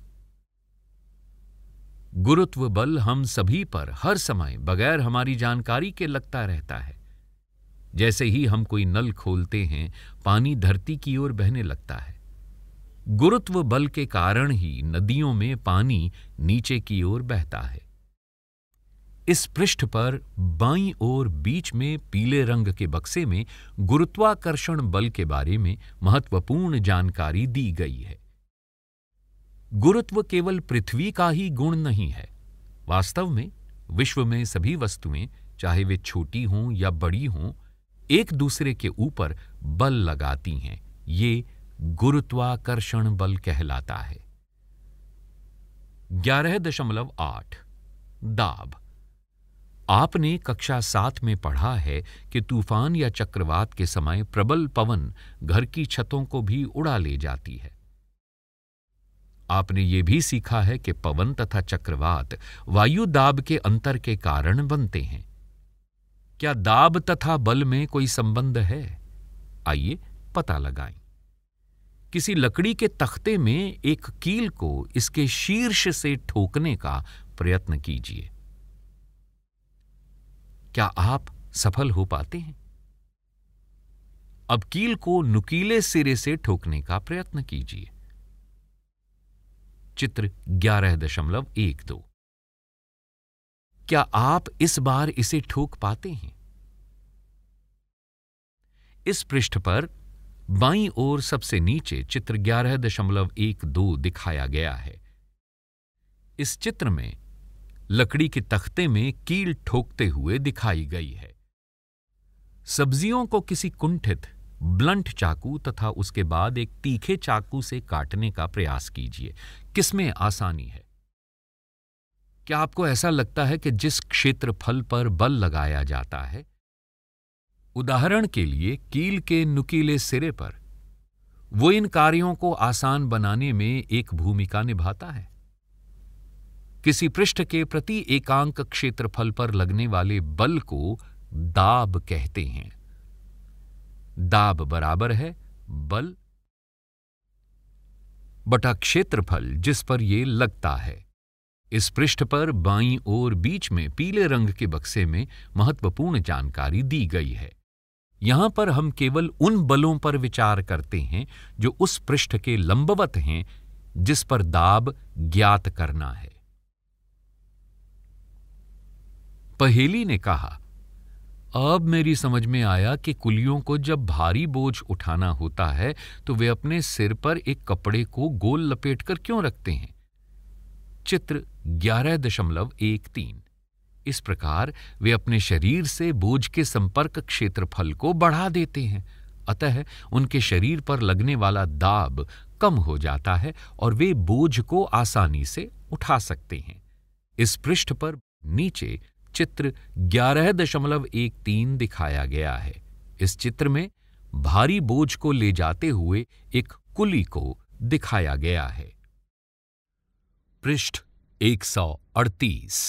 गुरुत्व बल हम सभी पर हर समय बगैर हमारी जानकारी के लगता रहता है जैसे ही हम कोई नल खोलते हैं पानी धरती की ओर बहने लगता है गुरुत्व बल के कारण ही नदियों में पानी नीचे की ओर बहता है इस पृष्ठ पर बाई ओर बीच में पीले रंग के बक्से में गुरुत्वाकर्षण बल के बारे में महत्वपूर्ण जानकारी दी गई है गुरुत्व केवल पृथ्वी का ही गुण नहीं है वास्तव में विश्व में सभी वस्तुएं चाहे वे छोटी हों या बड़ी हों एक दूसरे के ऊपर बल लगाती हैं ये गुरुत्वाकर्षण बल कहलाता है ग्यारह दशमलव आठ दाब आपने कक्षा सात में पढ़ा है कि तूफान या चक्रवात के समय प्रबल पवन घर की छतों को भी उड़ा ले जाती है आपने ये भी सीखा है कि पवन तथा चक्रवात वायु दाब के अंतर के कारण बनते हैं क्या दाब तथा बल में कोई संबंध है आइए पता लगाएं किसी लकड़ी के तख्ते में एक कील को इसके शीर्ष से ठोकने का प्रयत्न कीजिए क्या आप सफल हो पाते हैं अब कील को नुकीले सिरे से ठोकने का प्रयत्न कीजिए चित्र ग्यारह दशमलव एक दो क्या आप इस बार इसे ठोक पाते हैं इस पृष्ठ पर बाईं ओर सबसे नीचे चित्र ग्यारह दशमलव एक दो दिखाया गया है इस चित्र में लकड़ी के तख्ते में कील ठोकते हुए दिखाई गई है सब्जियों को किसी कुंठित ब्लंट चाकू तथा उसके बाद एक तीखे चाकू से काटने का प्रयास कीजिए किसमें आसानी है क्या आपको ऐसा लगता है कि जिस क्षेत्रफल पर बल लगाया जाता है उदाहरण के लिए कील के नुकीले सिरे पर वो इन कार्यों को आसान बनाने में एक भूमिका निभाता है किसी पृष्ठ के प्रति एकांक क्षेत्रफल पर लगने वाले बल को दाब कहते हैं दाब बराबर है बल बटा क्षेत्रफल जिस पर यह लगता है इस पृष्ठ पर बाईं ओर बीच में पीले रंग के बक्से में महत्वपूर्ण जानकारी दी गई है यहां पर हम केवल उन बलों पर विचार करते हैं जो उस पृष्ठ के लंबवत हैं जिस पर दाब ज्ञात करना है पहेली ने कहा अब मेरी समझ में आया कि कुलियों को जब भारी बोझ उठाना होता है तो वे अपने सिर पर एक कपड़े को गोल लपेट कर क्यों रखते हैं चित्र ग्यारह दशमलव एक तीन इस प्रकार वे अपने शरीर से बोझ के संपर्क क्षेत्रफल को बढ़ा देते हैं अतः उनके शरीर पर लगने वाला दाब कम हो जाता है और वे बोझ को आसानी से उठा सकते हैं इस पृष्ठ पर नीचे चित्र 11.13 दिखाया गया है इस चित्र में भारी बोझ को ले जाते हुए एक कुली को दिखाया गया है पृष्ठ 138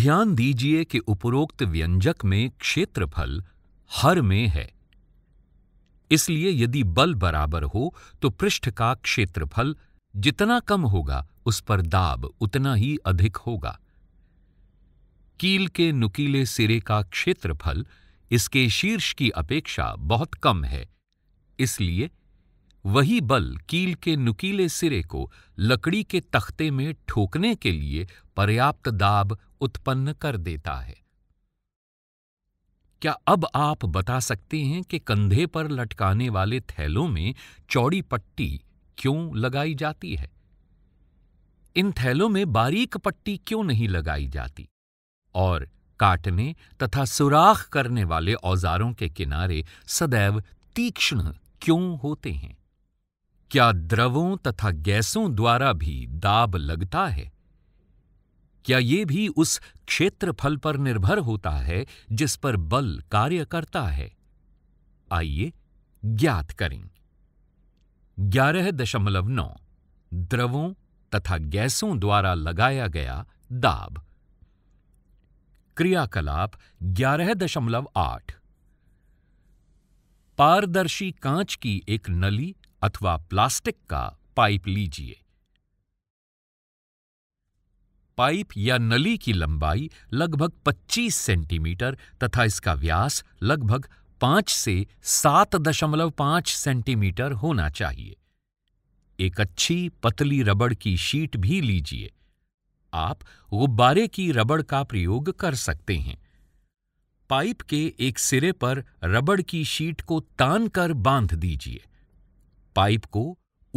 ध्यान दीजिए कि उपरोक्त व्यंजक में क्षेत्रफल हर में है इसलिए यदि बल बराबर हो तो पृष्ठ का क्षेत्रफल जितना कम होगा उस पर दाब उतना ही अधिक होगा कील के नुकीले सिरे का क्षेत्रफल इसके शीर्ष की अपेक्षा बहुत कम है इसलिए वही बल कील के नुकीले सिरे को लकड़ी के तख्ते में ठोकने के लिए पर्याप्त दाब उत्पन्न कर देता है क्या अब आप बता सकते हैं कि कंधे पर लटकाने वाले थैलों में चौड़ी पट्टी क्यों लगाई जाती है इन थैलों में बारीक पट्टी क्यों नहीं लगाई जाती और काटने तथा सुराख करने वाले औजारों के किनारे सदैव तीक्ष्ण क्यों होते हैं क्या द्रवों तथा गैसों द्वारा भी दाब लगता है क्या ये भी उस क्षेत्रफल पर निर्भर होता है जिस पर बल कार्य करता है आइए ज्ञात करें ग्यारह दशमलव नौ द्रवों तथा गैसों द्वारा लगाया गया दाब क्रियाकलाप ग्यारह दशमलव आठ पारदर्शी कांच की एक नली अथवा प्लास्टिक का पाइप लीजिए पाइप या नली की लंबाई लगभग 25 सेंटीमीटर तथा इसका व्यास लगभग 5 से 7.5 सेंटीमीटर होना चाहिए एक अच्छी पतली रबड़ की शीट भी लीजिए आप गुब्बारे की रबड़ का प्रयोग कर सकते हैं पाइप के एक सिरे पर रबड़ की शीट को तान कर बांध दीजिए पाइप को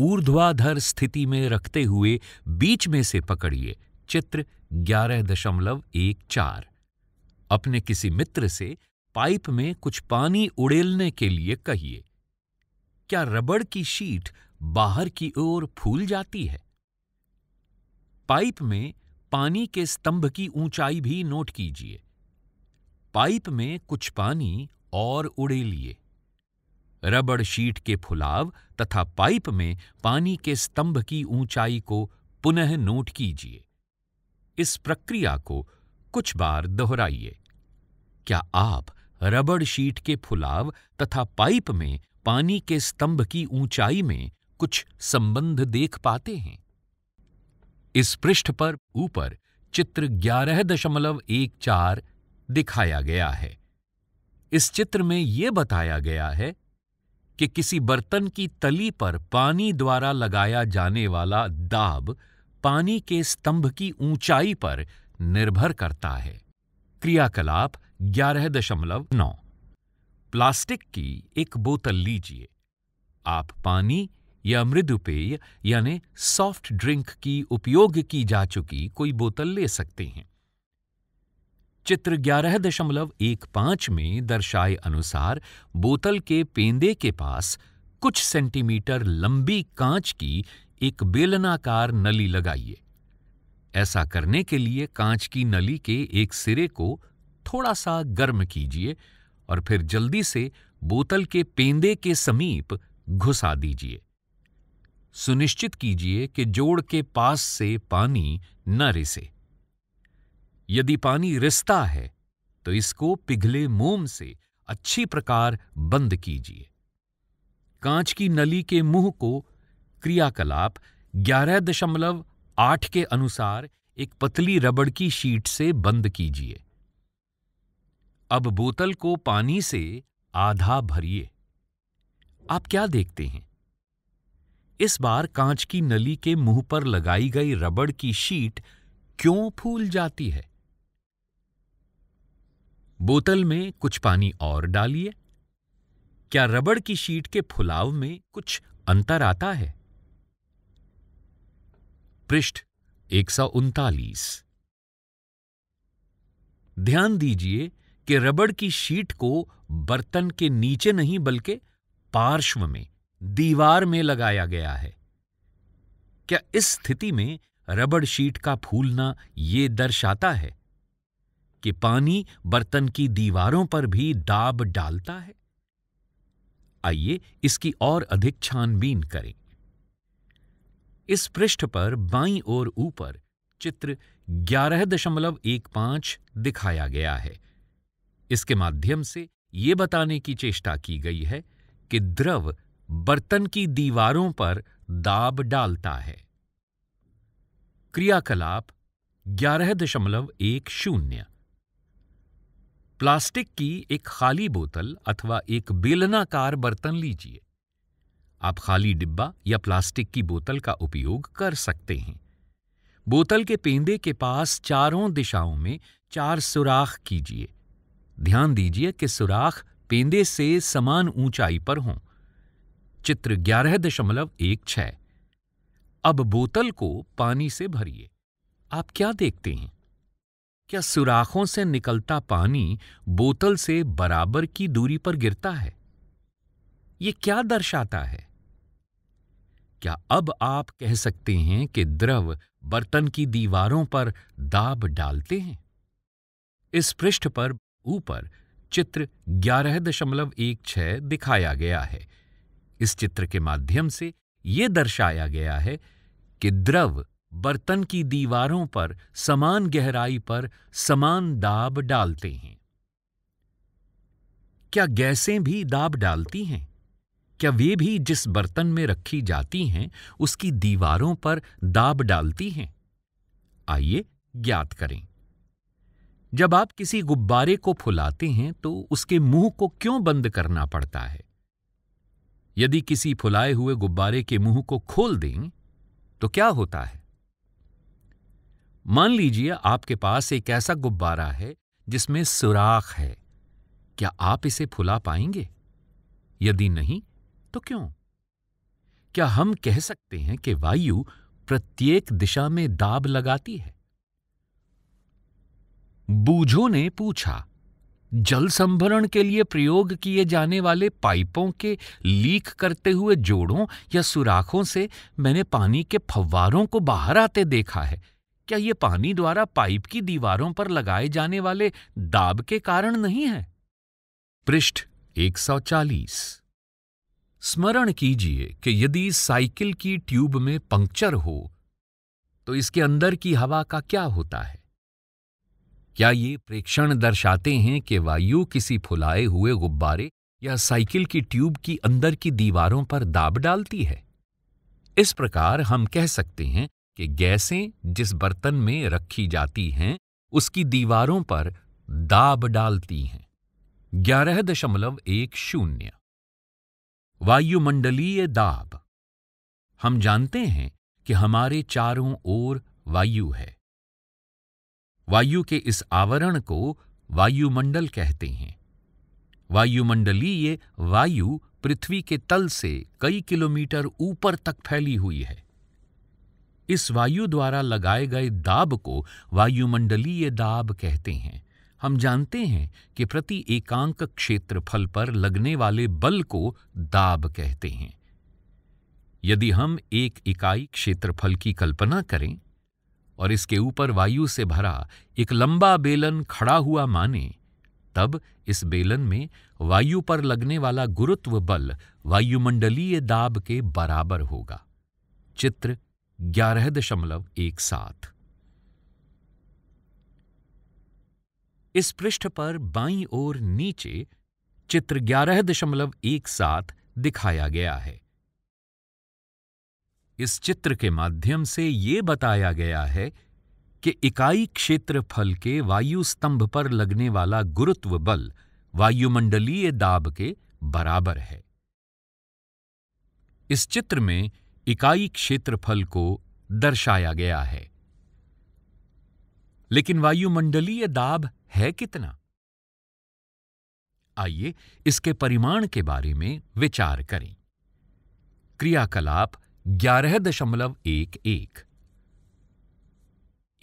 ऊर्ध्वाधर स्थिति में रखते हुए बीच में से पकड़िए चित्र ग्यारह दशमलव एक चार अपने किसी मित्र से पाइप में कुछ पानी उड़ेलने के लिए कहिए क्या रबड़ की शीट बाहर की ओर फूल जाती है पाइप में पानी के स्तंभ की ऊंचाई भी नोट कीजिए पाइप में कुछ पानी और उड़े लिए रबड़ शीट के फुलाव तथा पाइप में पानी के स्तंभ की ऊंचाई को पुनः नोट कीजिए इस प्रक्रिया को कुछ बार दोहराइए क्या आप रबड़ शीट के फुलाव तथा पाइप में पानी के स्तंभ की ऊंचाई में कुछ संबंध देख पाते हैं इस पृष्ठ पर ऊपर चित्र ग्यारह दशमलव एक चार दिखाया गया है इस चित्र में यह बताया गया है कि किसी बर्तन की तली पर पानी द्वारा लगाया जाने वाला दाब पानी के स्तंभ की ऊंचाई पर निर्भर करता है क्रियाकलाप ग्यारह दशमलव नौ प्लास्टिक की एक बोतल लीजिए आप पानी या मृदुपेय यानी सॉफ्ट ड्रिंक की उपयोग की जा चुकी कोई बोतल ले सकते हैं चित्र ग्यारह दशमलव एक पांच में दर्शाए अनुसार बोतल के पेंदे के पास कुछ सेंटीमीटर लंबी कांच की एक बेलनाकार नली लगाइए ऐसा करने के लिए कांच की नली के एक सिरे को थोड़ा सा गर्म कीजिए और फिर जल्दी से बोतल के पेंदे के समीप घुसा दीजिए सुनिश्चित कीजिए कि जोड़ के पास से पानी न रिसे यदि पानी रिसता है तो इसको पिघले मोम से अच्छी प्रकार बंद कीजिए कांच की नली के मुंह को क्रियाकलाप ग्यारह दशमलव आठ के अनुसार एक पतली रबड़ की शीट से बंद कीजिए अब बोतल को पानी से आधा भरिए आप क्या देखते हैं इस बार कांच की नली के मुंह पर लगाई गई रबड़ की शीट क्यों फूल जाती है बोतल में कुछ पानी और डालिए क्या रबड़ की शीट के फुलाव में कुछ अंतर आता है पृष्ठ एक सौ उनतालीस ध्यान दीजिए कि रबड़ की शीट को बर्तन के नीचे नहीं बल्कि पार्श्व में दीवार में लगाया गया है क्या इस स्थिति में रबड़ शीट का फूलना ये दर्शाता है कि पानी बर्तन की दीवारों पर भी दाब डालता है आइए इसकी और अधिक छानबीन करें इस पृष्ठ पर बाईं ओर ऊपर चित्र 11.15 दिखाया गया है इसके माध्यम से ये बताने की चेष्टा की गई है कि द्रव बर्तन की दीवारों पर दाब डालता है क्रियाकलाप ग्यारह दशमलव एक शून्य प्लास्टिक की एक खाली बोतल अथवा एक बेलनाकार बर्तन लीजिए आप खाली डिब्बा या प्लास्टिक की बोतल का उपयोग कर सकते हैं बोतल के पेंदे के पास चारों दिशाओं में चार सुराख कीजिए ध्यान दीजिए कि सुराख पेंदे से समान ऊंचाई पर हों चित्र ग्यारह दशमलव एक छः अब बोतल को पानी से भरिए आप क्या देखते हैं क्या सुराखों से निकलता पानी बोतल से बराबर की दूरी पर गिरता है ये क्या दर्शाता है क्या अब आप कह सकते हैं कि द्रव बर्तन की दीवारों पर दाब डालते हैं इस पृष्ठ पर ऊपर चित्र ग्यारह दशमलव एक छह दिखाया गया है इस चित्र के माध्यम से ये दर्शाया गया है कि द्रव बर्तन की दीवारों पर समान गहराई पर समान दाब डालते हैं क्या गैसें भी दाब डालती हैं क्या वे भी जिस बर्तन में रखी जाती हैं उसकी दीवारों पर दाब डालती हैं आइए ज्ञात करें जब आप किसी गुब्बारे को फुलाते हैं तो उसके मुंह को क्यों बंद करना पड़ता है यदि किसी फुलाए हुए गुब्बारे के मुंह को खोल दें तो क्या होता है मान लीजिए आपके पास एक ऐसा गुब्बारा है जिसमें सुराख है क्या आप इसे फुला पाएंगे यदि नहीं तो क्यों क्या हम कह सकते हैं कि वायु प्रत्येक दिशा में दाब लगाती है बूझो ने पूछा जल संभरण के लिए प्रयोग किए जाने वाले पाइपों के लीक करते हुए जोड़ों या सुराखों से मैंने पानी के फव्वारों को बाहर आते देखा है क्या ये पानी द्वारा पाइप की दीवारों पर लगाए जाने वाले दाब के कारण नहीं है पृष्ठ 140 स्मरण कीजिए कि यदि साइकिल की ट्यूब में पंक्चर हो तो इसके अंदर की हवा का क्या होता है क्या ये प्रेक्षण दर्शाते हैं कि वायु किसी फुलाए हुए गुब्बारे या साइकिल की ट्यूब की अंदर की दीवारों पर दाब डालती है इस प्रकार हम कह सकते हैं कि गैसें जिस बर्तन में रखी जाती हैं उसकी दीवारों पर दाब डालती हैं ग्यारह दशमलव एक शून्य वायुमंडलीय दाब हम जानते हैं कि हमारे चारों ओर वायु है वायु के इस आवरण को वायुमंडल कहते हैं वायुमंडलीय वायु पृथ्वी के तल से कई किलोमीटर ऊपर तक फैली हुई है इस वायु द्वारा लगाए गए दाब को वायुमंडलीय दाब कहते हैं हम जानते हैं कि प्रति एकांक क्षेत्रफल पर लगने वाले बल को दाब कहते हैं यदि हम एक इकाई क्षेत्रफल की कल्पना करें और इसके ऊपर वायु से भरा एक लंबा बेलन खड़ा हुआ माने तब इस बेलन में वायु पर लगने वाला गुरुत्व बल वायुमंडलीय दाब के बराबर होगा चित्र ग्यारह दशमलव एक सात इस पृष्ठ पर बाई ओर नीचे चित्र ग्यारह दशमलव एक सात दिखाया गया है इस चित्र के माध्यम से ये बताया गया है कि इकाई क्षेत्रफल के वायु स्तंभ पर लगने वाला गुरुत्व बल वायुमंडलीय दाब के बराबर है इस चित्र में इकाई क्षेत्रफल को दर्शाया गया है लेकिन वायुमंडलीय दाब है कितना आइए इसके परिमाण के बारे में विचार करें क्रियाकलाप ग्यारह दशमलव एक एक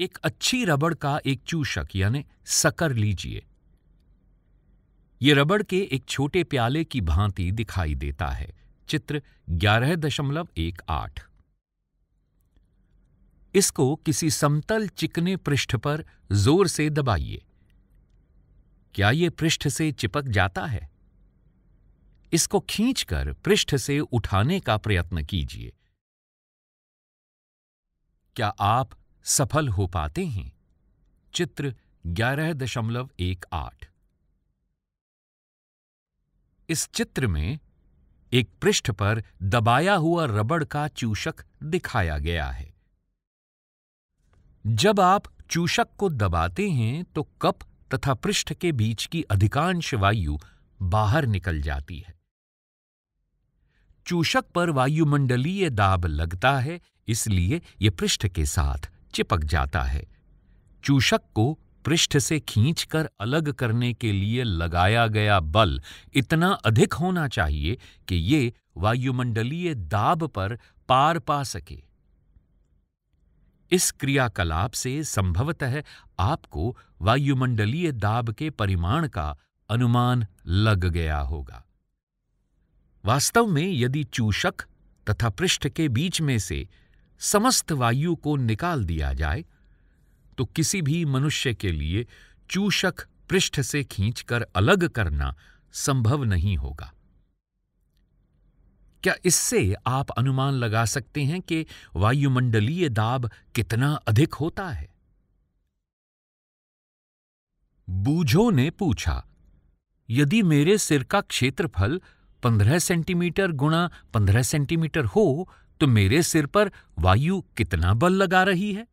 एक अच्छी रबड़ का एक चूषक यानी सकर लीजिए यह रबड़ के एक छोटे प्याले की भांति दिखाई देता है चित्र ग्यारह दशमलव एक आठ इसको किसी समतल चिकने पृष्ठ पर जोर से दबाइए क्या यह पृष्ठ से चिपक जाता है इसको खींचकर पृष्ठ से उठाने का प्रयत्न कीजिए क्या आप सफल हो पाते हैं चित्र ग्यारह दशमलव एक आठ इस चित्र में एक पृष्ठ पर दबाया हुआ रबड़ का चूषक दिखाया गया है जब आप चूषक को दबाते हैं तो कप तथा पृष्ठ के बीच की अधिकांश वायु बाहर निकल जाती है चूषक पर वायुमंडलीय दाब लगता है इसलिए ये पृष्ठ के साथ चिपक जाता है चूषक को पृष्ठ से खींचकर अलग करने के लिए लगाया गया बल इतना अधिक होना चाहिए कि ये वायुमंडलीय दाब पर पार पा सके इस क्रियाकलाप से संभवतः आपको वायुमंडलीय दाब के परिमाण का अनुमान लग गया होगा वास्तव में यदि चूषक तथा पृष्ठ के बीच में से समस्त वायु को निकाल दिया जाए तो किसी भी मनुष्य के लिए चूषक पृष्ठ से खींचकर अलग करना संभव नहीं होगा क्या इससे आप अनुमान लगा सकते हैं कि वायुमंडलीय दाब कितना अधिक होता है बूझो ने पूछा यदि मेरे सिर का क्षेत्रफल पंद्रह सेंटीमीटर गुणा पंद्रह सेंटीमीटर हो तो मेरे सिर पर वायु कितना बल लगा रही है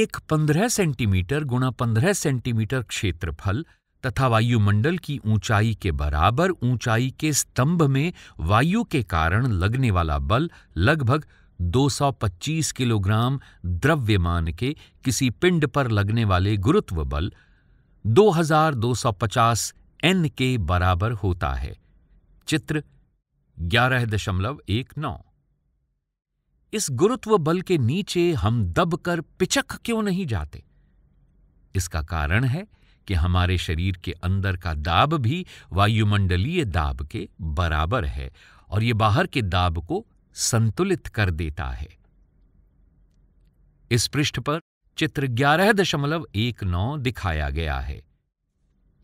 एक पंद्रह सेंटीमीटर गुणा पंद्रह सेंटीमीटर क्षेत्रफल तथा वायुमंडल की ऊंचाई के बराबर ऊंचाई के स्तंभ में वायु के कारण लगने वाला बल लगभग 225 किलोग्राम द्रव्यमान के किसी पिंड पर लगने वाले गुरुत्व बल 2250 एन के बराबर होता है चित्र ग्यारह दशमलव एक नौ इस गुरुत्व बल के नीचे हम दबकर पिचक क्यों नहीं जाते इसका कारण है कि हमारे शरीर के अंदर का दाब भी वायुमंडलीय दाब के बराबर है और ये बाहर के दाब को संतुलित कर देता है इस पृष्ठ पर चित्र ग्यारह दशमलव एक नौ दिखाया गया है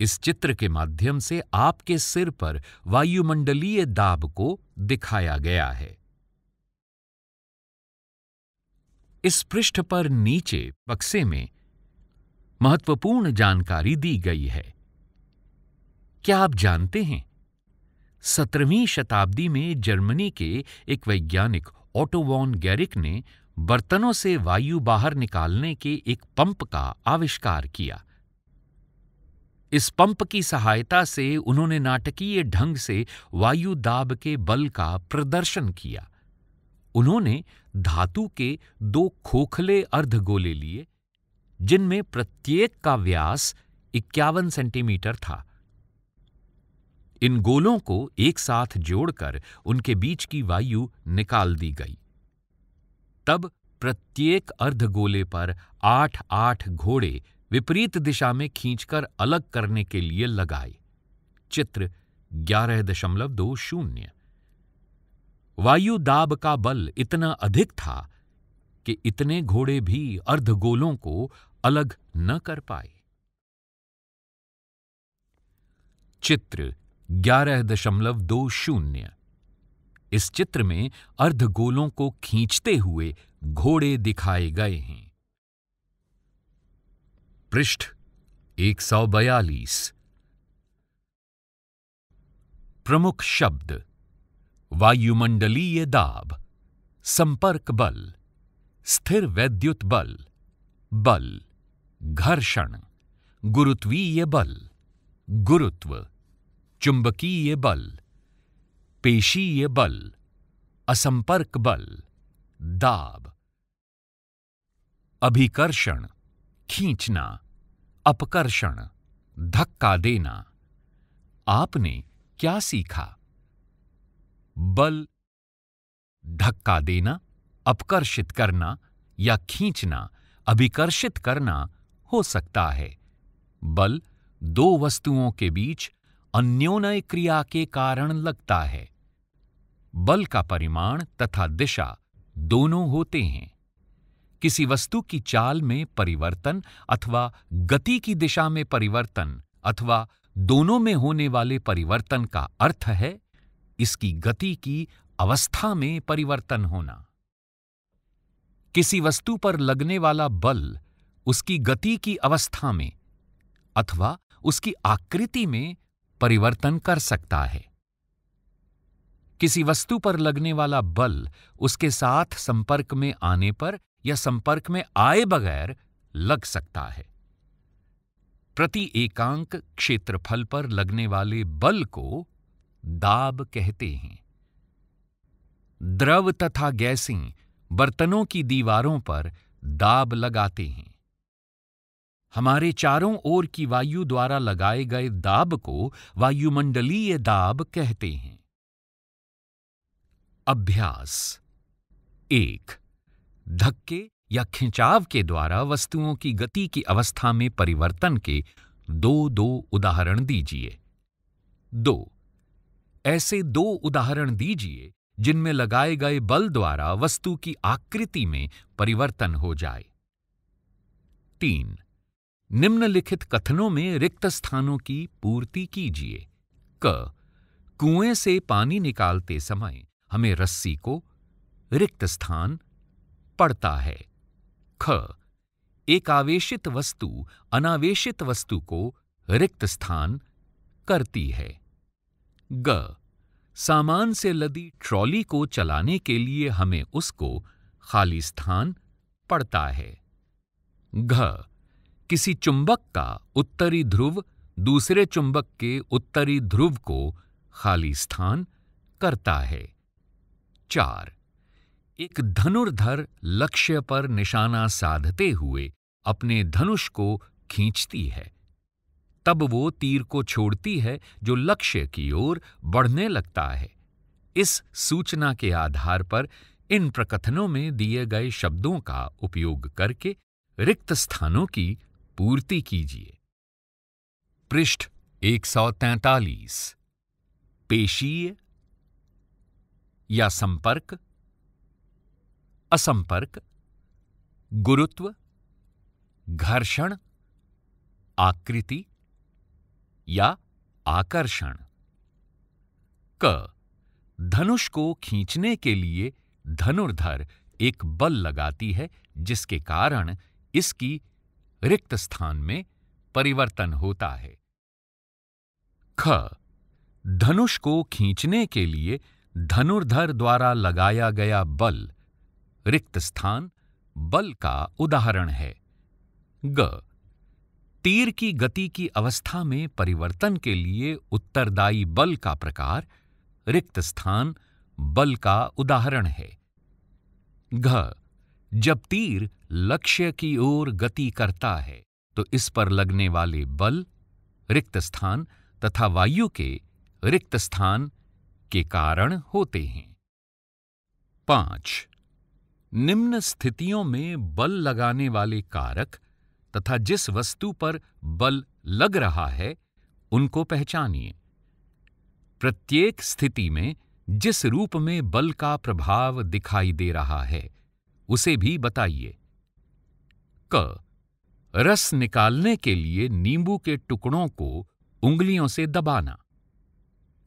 इस चित्र के माध्यम से आपके सिर पर वायुमंडलीय दाब को दिखाया गया है इस पृष्ठ पर नीचे बक्से में महत्वपूर्ण जानकारी दी गई है क्या आप जानते हैं सत्रहवीं शताब्दी में जर्मनी के एक वैज्ञानिक ऑटोवॉन गैरिक ने बर्तनों से वायु बाहर निकालने के एक पंप का आविष्कार किया इस पंप की सहायता से उन्होंने नाटकीय ढंग से वायु दाब के बल का प्रदर्शन किया उन्होंने धातु के दो खोखले अर्धगोले लिए जिनमें प्रत्येक का व्यास इक्यावन सेंटीमीटर था इन गोलों को एक साथ जोड़कर उनके बीच की वायु निकाल दी गई तब प्रत्येक अर्धगोले पर आठ आठ घोड़े विपरीत दिशा में खींचकर अलग करने के लिए लगाए चित्र ग्यारह दशमलव दो शून्य वायु दाब का बल इतना अधिक था कि इतने घोड़े भी अर्धगोलों को अलग न कर पाए चित्र ग्यारह दशमलव दो शून्य इस चित्र में अर्धगोलों को खींचते हुए घोड़े दिखाए गए हैं पृष्ठ एक सौ बयालीस प्रमुख शब्द वायुमंडलीय दाब संपर्क बल स्थिर वैद्युत बल बल घर्षण गुरुत्वीय बल गुरुत्व चुंबकीय बल पेशीय बल असंपर्क बल दाब अभिकर्षण खींचना अपकर्षण धक्का देना आपने क्या सीखा बल धक्का देना अपकर्षित करना या खींचना अभिकर्षित करना हो सकता है बल दो वस्तुओं के बीच अन्योनय क्रिया के कारण लगता है बल का परिमाण तथा दिशा दोनों होते हैं किसी वस्तु की चाल में परिवर्तन अथवा गति की दिशा में परिवर्तन अथवा दोनों में होने वाले परिवर्तन का अर्थ है इसकी गति की अवस्था में परिवर्तन होना किसी वस्तु पर लगने वाला बल उसकी गति की अवस्था में अथवा उसकी आकृति में परिवर्तन कर सकता है किसी वस्तु पर लगने वाला बल उसके साथ संपर्क में आने पर या संपर्क में आए बगैर लग सकता है प्रति एकांक क्षेत्रफल पर लगने वाले बल को दाब कहते हैं द्रव तथा गैसें बर्तनों की दीवारों पर दाब लगाते हैं हमारे चारों ओर की वायु द्वारा लगाए गए दाब को वायुमंडलीय दाब कहते हैं अभ्यास एक धक्के या खिंचाव के द्वारा वस्तुओं की गति की अवस्था में परिवर्तन के दो दो उदाहरण दीजिए दो ऐसे दो उदाहरण दीजिए जिनमें लगाए गए बल द्वारा वस्तु की आकृति में परिवर्तन हो जाए तीन निम्नलिखित कथनों में रिक्त स्थानों की पूर्ति कीजिए क कुएं से पानी निकालते समय हमें रस्सी को रिक्त स्थान पड़ता है ख एक आवेशित वस्तु अनावेशित वस्तु को रिक्त स्थान करती है ग सामान से लदी ट्रॉली को चलाने के लिए हमें उसको खाली स्थान पड़ता है घ किसी चुंबक का उत्तरी ध्रुव दूसरे चुंबक के उत्तरी ध्रुव को खाली स्थान करता है चार एक धनुर्धर लक्ष्य पर निशाना साधते हुए अपने धनुष को खींचती है तब वो तीर को छोड़ती है जो लक्ष्य की ओर बढ़ने लगता है इस सूचना के आधार पर इन प्रकथनों में दिए गए शब्दों का उपयोग करके रिक्त स्थानों की पूर्ति कीजिए पृष्ठ 143 पेशीय या संपर्क असंपर्क गुरुत्व घर्षण आकृति या आकर्षण क धनुष को खींचने के लिए धनुर्धर एक बल लगाती है जिसके कारण इसकी रिक्त स्थान में परिवर्तन होता है ख धनुष को खींचने के लिए धनुर्धर द्वारा लगाया गया बल रिक्त स्थान बल का उदाहरण है ग तीर की गति की अवस्था में परिवर्तन के लिए उत्तरदायी बल का प्रकार रिक्त स्थान बल का उदाहरण है घ जब तीर लक्ष्य की ओर गति करता है तो इस पर लगने वाले बल रिक्त स्थान तथा वायु के रिक्त स्थान के कारण होते हैं पांच निम्न स्थितियों में बल लगाने वाले कारक तथा जिस वस्तु पर बल लग रहा है उनको पहचानिए प्रत्येक स्थिति में जिस रूप में बल का प्रभाव दिखाई दे रहा है उसे भी बताइए क रस निकालने के लिए नींबू के टुकड़ों को उंगलियों से दबाना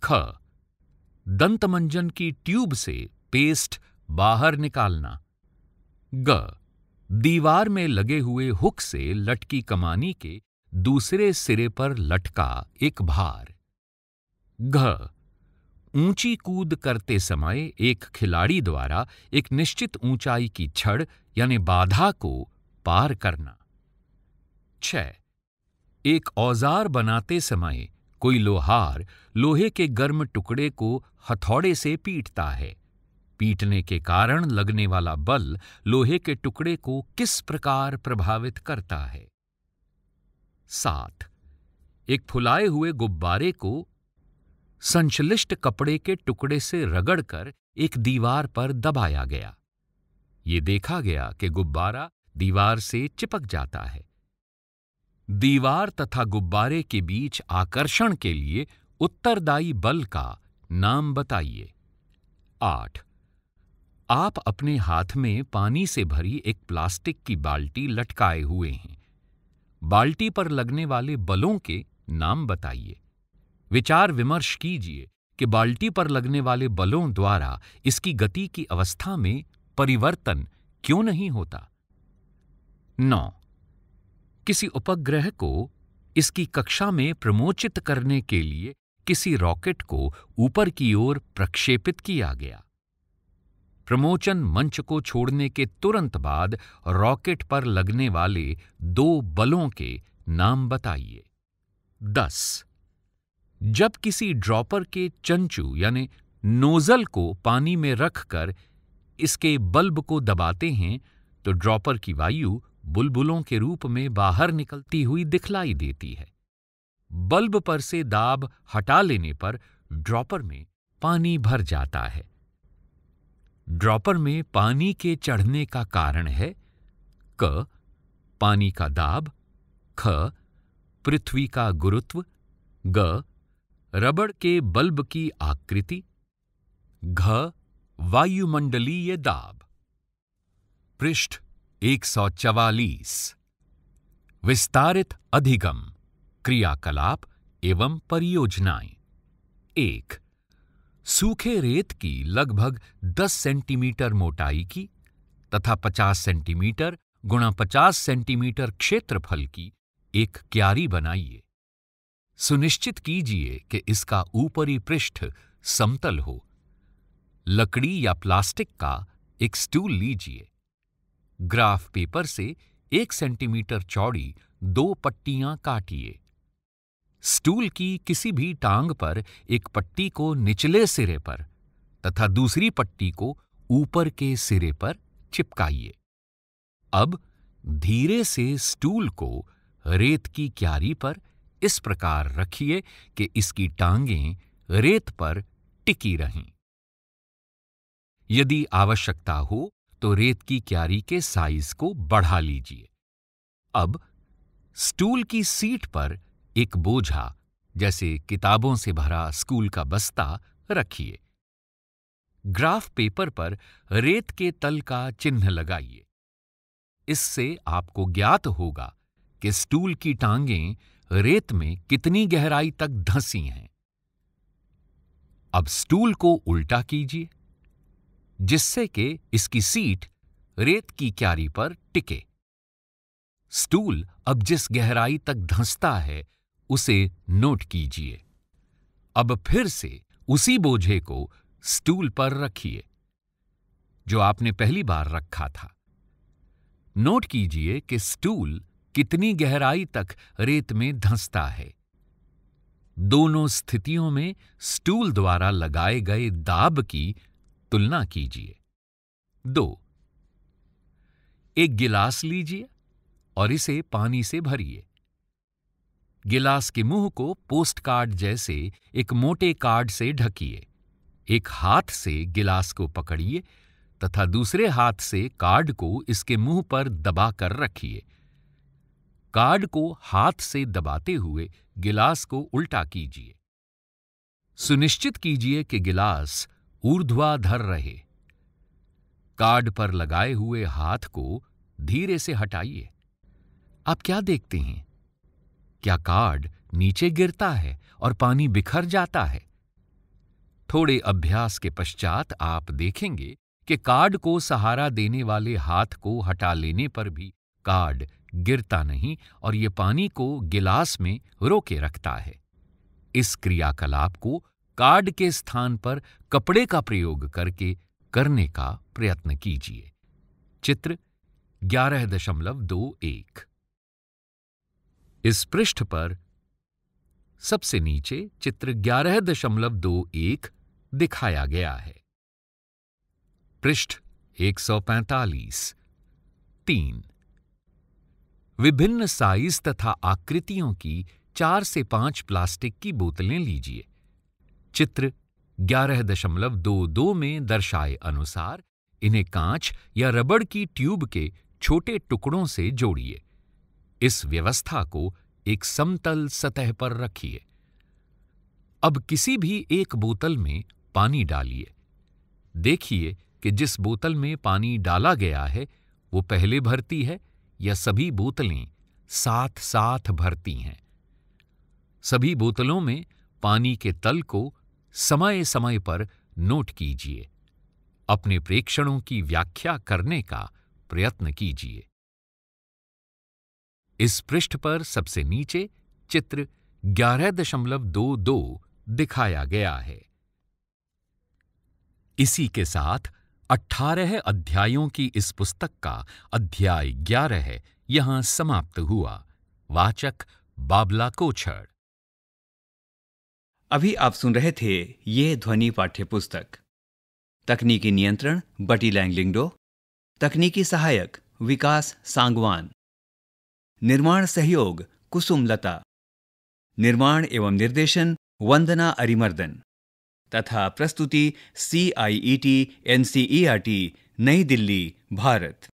ख दंतमंजन की ट्यूब से पेस्ट बाहर निकालना ग दीवार में लगे हुए हुक से लटकी कमानी के दूसरे सिरे पर लटका एक भार घ ऊंची कूद करते समय एक खिलाड़ी द्वारा एक निश्चित ऊंचाई की छड़ यानी बाधा को पार करना छ एक औजार बनाते समय कोई लोहार लोहे के गर्म टुकड़े को हथौड़े से पीटता है पीटने के कारण लगने वाला बल लोहे के टुकड़े को किस प्रकार प्रभावित करता है सात एक फुलाए हुए गुब्बारे को संश्लिष्ट कपड़े के टुकड़े से रगड़कर एक दीवार पर दबाया गया ये देखा गया कि गुब्बारा दीवार से चिपक जाता है दीवार तथा गुब्बारे के बीच आकर्षण के लिए उत्तरदायी बल का नाम बताइए आठ आप अपने हाथ में पानी से भरी एक प्लास्टिक की बाल्टी लटकाए हुए हैं बाल्टी पर लगने वाले बलों के नाम बताइए विचार विमर्श कीजिए कि बाल्टी पर लगने वाले बलों द्वारा इसकी गति की अवस्था में परिवर्तन क्यों नहीं होता नौ किसी उपग्रह को इसकी कक्षा में प्रमोचित करने के लिए किसी रॉकेट को ऊपर की ओर प्रक्षेपित किया गया प्रमोचन मंच को छोड़ने के तुरंत बाद रॉकेट पर लगने वाले दो बलों के नाम बताइए दस जब किसी ड्रॉपर के चंचू यानी नोजल को पानी में रखकर इसके बल्ब को दबाते हैं तो ड्रॉपर की वायु बुलबुलों के रूप में बाहर निकलती हुई दिखलाई देती है बल्ब पर से दाब हटा लेने पर ड्रॉपर में पानी भर जाता है ड्रॉपर में पानी के चढ़ने का कारण है क पानी का दाब ख पृथ्वी का गुरुत्व ग रबड़ के बल्ब की आकृति घ वायुमंडलीय दाब पृष्ठ 144 विस्तारित अधिगम क्रियाकलाप एवं परियोजनाएं एक सूखे रेत की लगभग 10 सेंटीमीटर मोटाई की तथा 50 सेंटीमीटर गुणा 50 सेंटीमीटर क्षेत्रफल की एक क्यारी बनाइए सुनिश्चित कीजिए कि इसका ऊपरी पृष्ठ समतल हो लकड़ी या प्लास्टिक का एक स्टूल लीजिए ग्राफ पेपर से एक सेंटीमीटर चौड़ी दो पट्टियां काटिए स्टूल की किसी भी टांग पर एक पट्टी को निचले सिरे पर तथा दूसरी पट्टी को ऊपर के सिरे पर चिपकाइए अब धीरे से स्टूल को रेत की क्यारी पर इस प्रकार रखिए कि इसकी टांगें रेत पर टिकी रहें यदि आवश्यकता हो तो रेत की क्यारी के साइज को बढ़ा लीजिए अब स्टूल की सीट पर एक बोझा जैसे किताबों से भरा स्कूल का बस्ता रखिए ग्राफ पेपर पर रेत के तल का चिन्ह लगाइए इससे आपको ज्ञात होगा कि स्टूल की टांगें रेत में कितनी गहराई तक धंसी हैं अब स्टूल को उल्टा कीजिए जिससे कि इसकी सीट रेत की क्यारी पर टिके स्टूल अब जिस गहराई तक धंसता है उसे नोट कीजिए अब फिर से उसी बोझे को स्टूल पर रखिए जो आपने पहली बार रखा था नोट कीजिए कि स्टूल कितनी गहराई तक रेत में धंसता है दोनों स्थितियों में स्टूल द्वारा लगाए गए दाब की तुलना कीजिए दो एक गिलास लीजिए और इसे पानी से भरिए गिलास के मुंह को पोस्ट कार्ड जैसे एक मोटे कार्ड से ढकिए एक हाथ से गिलास को पकड़िए तथा दूसरे हाथ से कार्ड को इसके मुंह पर दबा कर रखिए कार्ड को हाथ से दबाते हुए गिलास को उल्टा कीजिए सुनिश्चित कीजिए कि गिलास ऊर्ध्वाधर रहे कार्ड पर लगाए हुए हाथ को धीरे से हटाइए आप क्या देखते हैं क्या कार्ड नीचे गिरता है और पानी बिखर जाता है थोड़े अभ्यास के पश्चात आप देखेंगे कि कार्ड को सहारा देने वाले हाथ को हटा लेने पर भी कार्ड गिरता नहीं और ये पानी को गिलास में रोके रखता है इस क्रियाकलाप को कार्ड के स्थान पर कपड़े का प्रयोग करके करने का प्रयत्न कीजिए चित्र ग्यारह दशमलव दो एक इस पृष्ठ पर सबसे नीचे चित्र ग्यारह दशमलव दो एक दिखाया गया है पृष्ठ 145 तीन विभिन्न साइज तथा आकृतियों की चार से पांच प्लास्टिक की बोतलें लीजिए चित्र ग्यारह दशमलव दो दो में दर्शाए अनुसार इन्हें कांच या रबड़ की ट्यूब के छोटे टुकड़ों से जोड़िए इस व्यवस्था को एक समतल सतह पर रखिए अब किसी भी एक बोतल में पानी डालिए देखिए कि जिस बोतल में पानी डाला गया है वो पहले भरती है या सभी बोतलें साथ साथ भरती हैं सभी बोतलों में पानी के तल को समय समय पर नोट कीजिए अपने प्रेक्षणों की व्याख्या करने का प्रयत्न कीजिए इस पृष्ठ पर सबसे नीचे चित्र 11.22 दिखाया गया है इसी के साथ 18 अध्यायों की इस पुस्तक का अध्याय 11 यहां समाप्त हुआ वाचक बाबला कोछड़ अभी आप सुन रहे थे ये ध्वनि पाठ्य पुस्तक तकनीकी नियंत्रण बटी लैंगलिंगडो तकनीकी सहायक विकास सांगवान निर्माण सहयोग कुसुम लता निर्माण एवं निर्देशन वंदना अरिमर्दन तथा प्रस्तुति C I E T N C E R T नई दिल्ली भारत